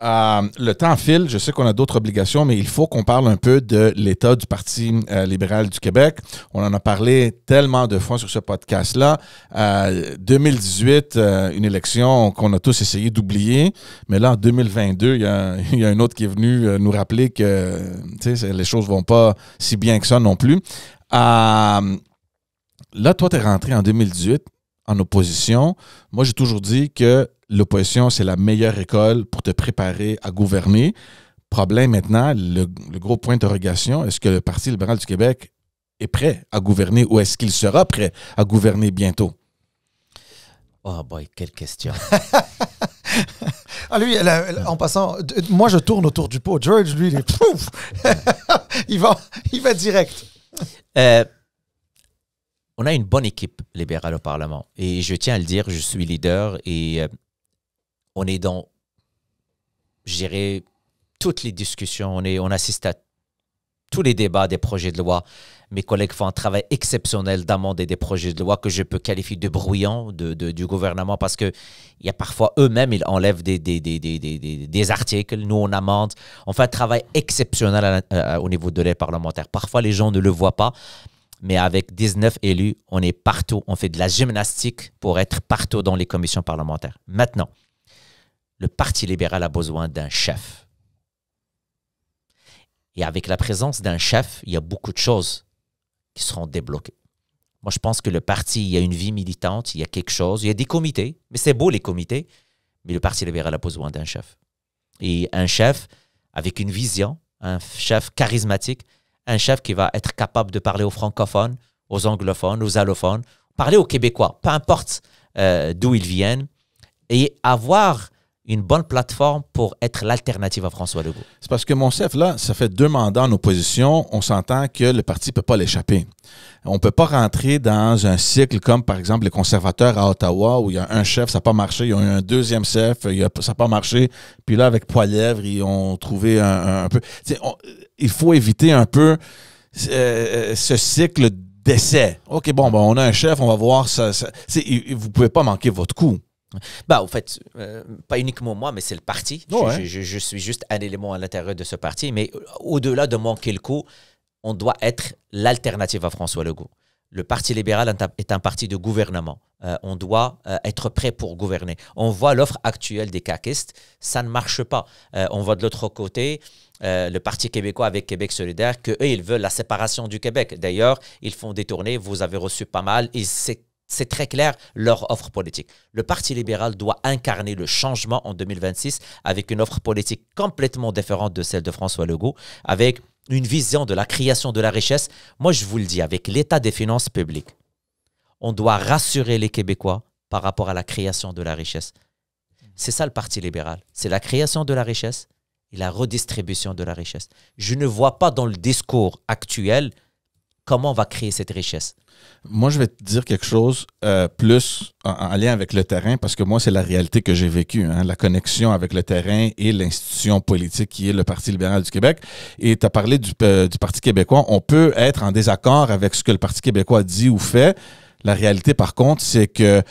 Euh, le temps file, je sais qu'on a d'autres obligations, mais il faut qu'on parle un peu de l'état du Parti euh, libéral du Québec. On en a parlé tellement de fois sur ce podcast-là. 2018, euh, une élection qu'on a tous essayé d'oublier, mais là, en 2022, il y, a un autre qui est venu nous rappeler que les choses vont pas si bien que ça non plus. là, toi, tu es rentré en 2018 en opposition. Moi, j'ai toujours dit que l'opposition, c'est la meilleure école pour te préparer à gouverner. Problème maintenant, le, gros point d'interrogation, est-ce que le Parti libéral du Québec est prêt à gouverner ou est-ce qu'il sera prêt à gouverner bientôt? Oh boy, quelle question. ah, lui, en passant, moi je tourne autour du pot. George, lui, il est pouf! il, va, il va direct. Euh, on a une bonne équipe libérale au Parlement. Et je tiens à le dire, je suis leader et euh, on est dans, je toutes les discussions, on, on assiste à tous les débats des projets de loi. Mes collègues font un travail exceptionnel d'amender des projets de loi que je peux qualifier de bruyants de, du gouvernement parce que y a parfois eux-mêmes, ils enlèvent des des, articles, nous on amende. On fait un travail exceptionnel euh, au niveau de l'aide parlementaire. Parfois les gens ne le voient pas, mais avec 19 élus, on est partout. On fait de la gymnastique pour être partout dans les commissions parlementaires. Maintenant, le Parti libéral a besoin d'un chef. Et avec la présence d'un chef, il y a beaucoup de choses qui seront débloquées. Moi, je pense que le parti, il y a une vie militante, il y a quelque chose, il y a des comités, mais c'est beau les comités, mais le Parti libéral a besoin d'un chef. Et un chef avec une vision, un chef charismatique, un chef qui va être capable de parler aux francophones, aux anglophones, aux allophones, parler aux Québécois, peu importe euh, d'où ils viennent, et avoir une bonne plateforme pour être l'alternative à François Legault? C'est parce que mon chef, là, ça fait deux mandats en opposition. On s'entend que le parti ne peut pas l'échapper. On ne peut pas rentrer dans un cycle comme, par exemple, les conservateurs à Ottawa, où il y a un chef, ça n'a pas marché, il y a eu un deuxième chef, ça n'a pas marché. Puis là, avec Poilèvre, ils ont trouvé un, peu... il faut éviter un peu euh, euh, ce cycle d'essai. OK, bon, ben, on a un chef, on va voir ça. Vous ne pouvez pas manquer votre coup. Bah, en fait, euh, pas uniquement moi, mais c'est le parti. je, suis juste un élément à l'intérieur de ce parti. Mais euh, au-delà de manquer le coup, on doit être l'alternative à François Legault. Le Parti libéral est un parti de gouvernement. Euh, on doit être prêt pour gouverner. On voit l'offre actuelle des caquistes, ça ne marche pas. on voit de l'autre côté le Parti québécois avec Québec solidaire, qu'eux, ils veulent la séparation du Québec. D'ailleurs, ils font des tournées, vous avez reçu pas mal, Ils c'est c'est très clair leur offre politique. Le Parti libéral doit incarner le changement en 2026 avec une offre politique complètement différente de celle de François Legault, avec une vision de la création de la richesse. Moi, je vous le dis, avec l'état des finances publiques, on doit rassurer les Québécois par rapport à la création de la richesse. C'est ça le Parti libéral. C'est la création de la richesse et la redistribution de la richesse. Je ne vois pas dans le discours actuel comment on va créer cette richesse. Moi, je vais te dire quelque chose euh, plus en, lien avec le terrain, parce que moi, c'est la réalité que j'ai vécue, hein, la connexion avec le terrain et l'institution politique qui est le Parti libéral du Québec. Et tu as parlé du, euh, du Parti québécois. On peut être en désaccord avec ce que le Parti québécois dit ou fait. La réalité, par contre, c'est que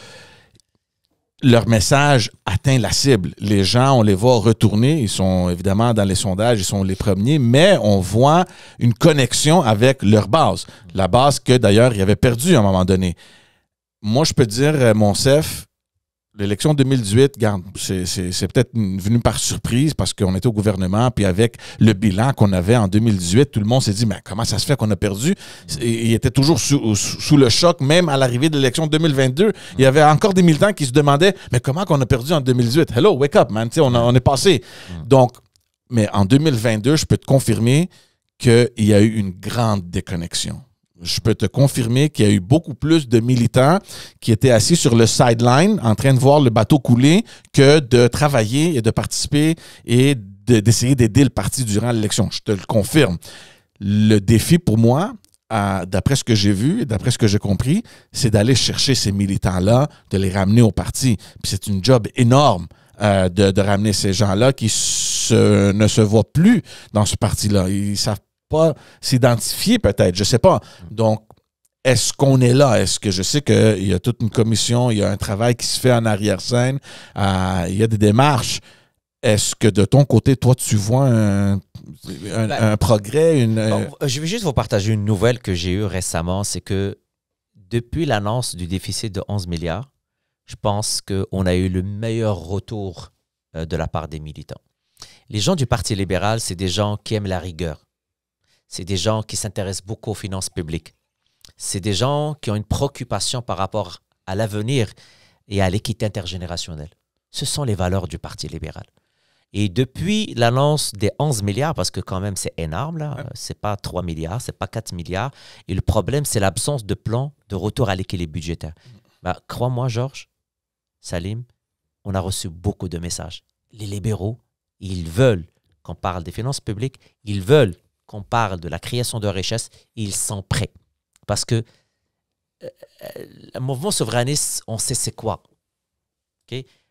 leur message atteint la cible. Les gens, on les voit retourner. Ils sont évidemment dans les sondages, ils sont les premiers, mais on voit une connexion avec leur base. La base que d'ailleurs, ils avaient perdue à un moment donné. Moi, je peux dire, euh, mon chef, L'élection 2018, garde, c'est peut-être venu par surprise parce qu'on était au gouvernement, puis avec le bilan qu'on avait en 2018, tout le monde s'est dit Mais comment ça se fait qu'on a perdu Il était toujours sous, le choc, même à l'arrivée de l'élection 2022. Il y avait encore des militants qui se demandaient Mais comment qu'on a perdu en 2018 Hello, wake up, man, on, on est passé. Donc, mais en 2022, je peux te confirmer qu'il y a eu une grande déconnexion je peux te confirmer qu'il y a eu beaucoup plus de militants qui étaient assis sur le sideline en train de voir le bateau couler que de travailler et de participer et d'essayer d'aider le parti durant l'élection. Je te le confirme. Le défi pour moi, d'après ce que j'ai vu, et d'après ce que j'ai compris, c'est d'aller chercher ces militants-là, de les ramener au parti. Puis c'est une job énorme euh, de, ramener ces gens-là qui ne se voient plus dans ce parti-là. Ils savent s'identifier peut-être, je sais pas. Donc, est-ce qu'on est là? Est-ce que je sais qu'il y a toute une commission, il y a un travail qui se fait en arrière-scène, euh, il y a des démarches. Est-ce que de ton côté, toi, tu vois un, ben, progrès? Une, euh, je vais juste vous partager une nouvelle que j'ai eue récemment, c'est que depuis l'annonce du déficit de 11 milliards, je pense qu'on a eu le meilleur retour euh, de la part des militants. Les gens du Parti libéral, c'est des gens qui aiment la rigueur, c'est des gens qui s'intéressent beaucoup aux finances publiques. C'est des gens qui ont une préoccupation par rapport à l'avenir et à l'équité intergénérationnelle. Ce sont les valeurs du Parti libéral. Et depuis l'annonce des 11 milliards, parce que quand même c'est énorme, là, n'est c'est pas 3 milliards, c'est pas 4 milliards, et le problème c'est l'absence de plan de retour à l'équilibre budgétaire. Bah, crois-moi Georges, Salim, on a reçu beaucoup de messages. Les libéraux, ils veulent qu'on parle des finances publiques, ils veulent on parle de la création de richesses, ils sont prêts. Parce que euh, euh, le mouvement souverainiste, on sait c'est quoi.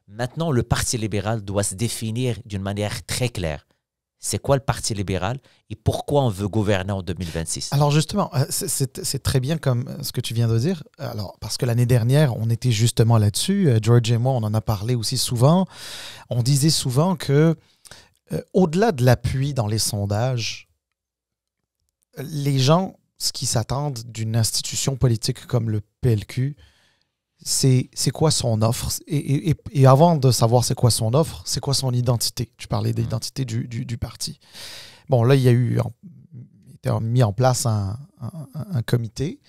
Maintenant, le Parti libéral doit se définir d'une manière très claire. C'est quoi le Parti libéral et pourquoi on veut gouverner en 2026 Alors justement, euh, c'est très bien comme ce que tu viens de dire. Alors parce que l'année dernière, on était justement là-dessus. George et moi, on en a parlé aussi souvent. On disait souvent que au-delà de l'appui dans les sondages, les gens, ce qu'ils s'attendent d'une institution politique comme le PLQ, c'est quoi son offre. Et, avant de savoir c'est quoi son offre, c'est quoi son identité. Tu parlais mhm. d'identité du, du, parti. Bon, là, il y a eu mis en place un, comité.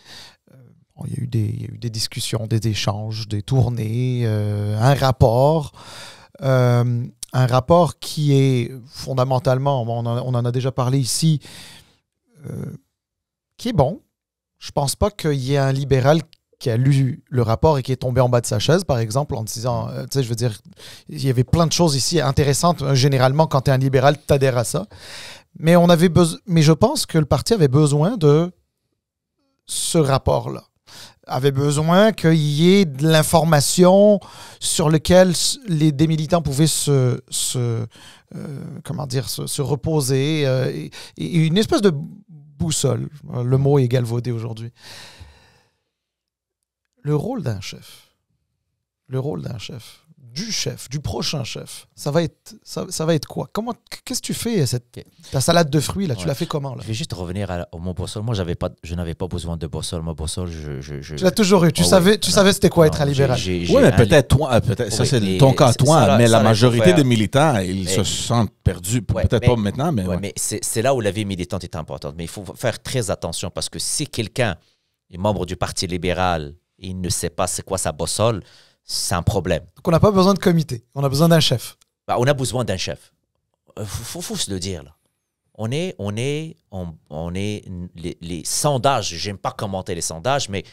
il, y a eu des, discussions, des échanges, des tournées, euh, un rapport. Euh, un rapport qui est fondamentalement, on on en a déjà parlé ici, euh, qui est bon. Je pense pas qu'il y ait un libéral qui a lu le rapport et qui est tombé en bas de sa chaise, par exemple, en disant, euh, tu sais, je veux dire, il y avait plein de choses ici intéressantes. Euh, généralement, quand tu es un libéral, tu adhères à ça. Mais, on avait mais je pense que le parti avait besoin de ce rapport-là avait besoin qu'il y ait de l'information sur laquelle les, des pouvaient se, euh, comment dire, se, reposer euh, une espèce de boussole. Euh, le mot est galvaudé aujourd'hui. Le rôle d'un chef. Le rôle d'un chef du chef, du prochain chef, ça va être, ça, va être quoi Comment Qu'est-ce que tu fais cette ta salade de fruits là Tu l'as fait comment là Je vais juste revenir à, au mot boussole. Moi, j'avais pas, je n'avais pas besoin de boussole. boussole, je, je, tu l'as toujours eu. Tu ah savais, tu savais c'était quoi être un libéral Oui, mais peut-être toi, peut-être ça c'est ton cas toi. mais la majorité des militants, ils se sentent perdus. peut-être pas maintenant, mais. mais c'est là où la vie militante est importante. Mais il faut faire très attention parce que si quelqu'un est membre du Parti libéral et il ne sait pas c'est quoi sa boussole c'est un problème. Donc on n'a pas besoin de comité, on a besoin d'un chef. Bah, on a besoin d'un chef. Euh, faut, se le dire. Là. On est, on est, on, est les, les sondages, j'aime pas commenter les sondages, mais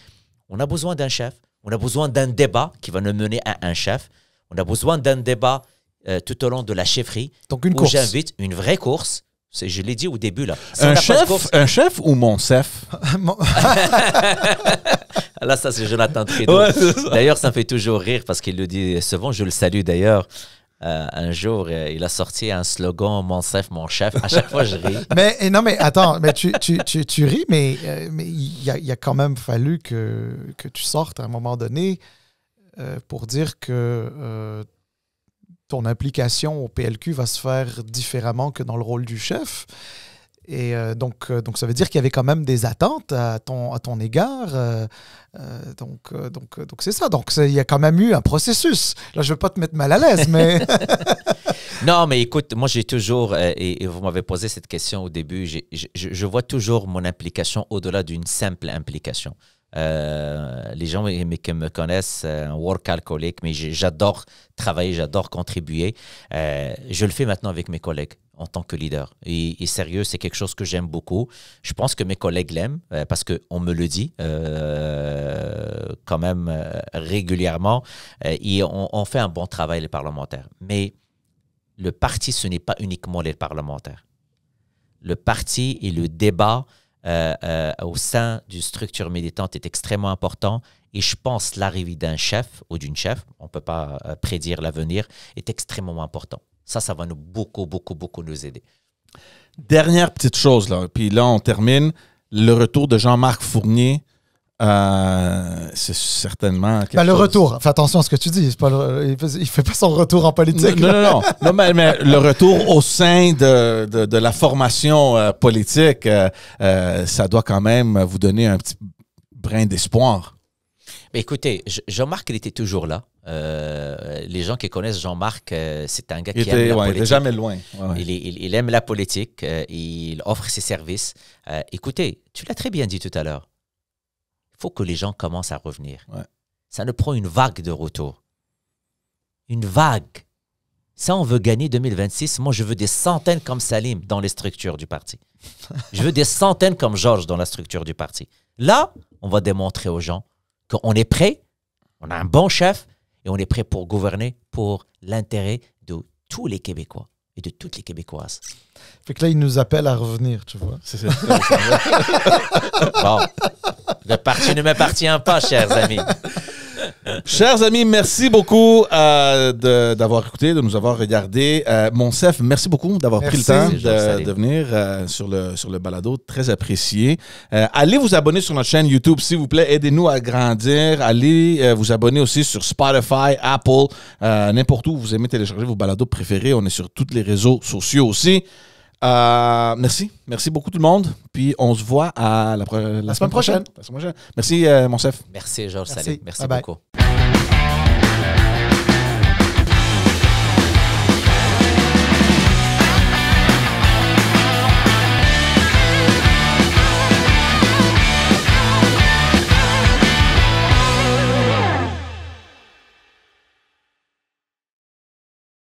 on a besoin d'un chef, on a besoin d'un débat qui va nous mener à un chef, on a besoin d'un débat euh, tout au long de la chefferie. Donc une course. J'invite une vraie course. C'est Je l'ai dit au début là. un, chef, un chef ou mon chef Là, ça, c'est Jonathan Trudeau. d'ailleurs, ça me fait toujours rire parce qu'il le dit souvent. Je le salue d'ailleurs. Euh, un jour, euh, il a sorti un slogan Mon chef, mon chef. À chaque fois, je ris. Mais non, mais attends, mais tu, ris, mais euh, mais il a, quand même fallu que, que tu sortes à un moment donné pour dire que ton implication au PLQ va se faire différemment que dans le rôle du chef. Et euh, donc, euh, donc, ça veut dire qu'il y avait quand même des attentes à ton, à ton égard. Euh, donc, donc, donc, c'est ça. Donc, il y a quand même eu un processus. Là, je ne veux pas te mettre mal à l'aise, mais. non, mais écoute, moi, j'ai toujours, et, vous m'avez posé cette question au début, je vois toujours mon implication au-delà d'une simple implication. les gens qui me connaissent, work mais j'adore travailler, j'adore contribuer. je le fais maintenant avec mes collègues en tant que leader. Et, sérieux, c'est quelque chose que j'aime beaucoup. Je pense que mes collègues l'aiment euh, parce qu'on me le dit euh, quand même euh, régulièrement et on, fait un bon travail, les parlementaires. Mais le parti, ce n'est pas uniquement les parlementaires. Le parti et le débat au sein d'une structure militante est extrêmement important et je pense l'arrivée d'un chef ou d'une chef, on ne peut pas prédire l'avenir, est extrêmement important. Ça, ça va nous beaucoup, beaucoup, beaucoup nous aider. Dernière petite chose, là, puis là, on termine. Le retour de Jean-Marc Fournier, euh, c'est certainement. Ben, le retour. Fais attention à ce que tu dis. il ne fait pas son retour en politique. Non, non, non. mais, le retour au sein de, la formation euh, politique, euh, ça doit quand même vous donner un petit brin d'espoir écoutez, Jean-Marc, il était toujours là. Euh, les gens qui connaissent Jean-Marc, euh, c'est un gars qui aime la politique. Il est jamais loin. Il, aime la politique, euh, il offre ses services. écoutez, tu l'as très bien dit tout à l'heure. Il faut que les gens commencent à revenir. Ça ne prend une vague de retour. Une vague. Si on veut gagner 2026. Moi, je veux des centaines comme Salim dans les structures du parti. Je veux des centaines comme Georges dans la structure du parti. Là, on va démontrer aux gens qu'on est prêt, on a un bon chef et on est prêt pour gouverner pour l'intérêt de tous les Québécois et de toutes les Québécoises. Fait que là, il nous appelle à revenir, tu vois. bon, le parti ne m'appartient pas, chers amis. Chers amis, merci beaucoup euh, d'avoir écouté, de nous avoir regardé. Euh, mon chef, merci beaucoup d'avoir pris le temps de, venir euh, sur, le, sur le balado. Très apprécié. Euh, allez vous abonner sur notre chaîne YouTube, s'il vous plaît. Aidez-nous à grandir. Allez vous abonner aussi sur Spotify, Apple, n'importe où vous aimez télécharger vos balados préférés. On est sur tous les réseaux sociaux aussi. Euh, merci. Merci beaucoup tout le monde. Puis on se voit à la, semaine, prochaine. Merci, euh, mon chef. Merci, Georges. Salut. Merci beaucoup.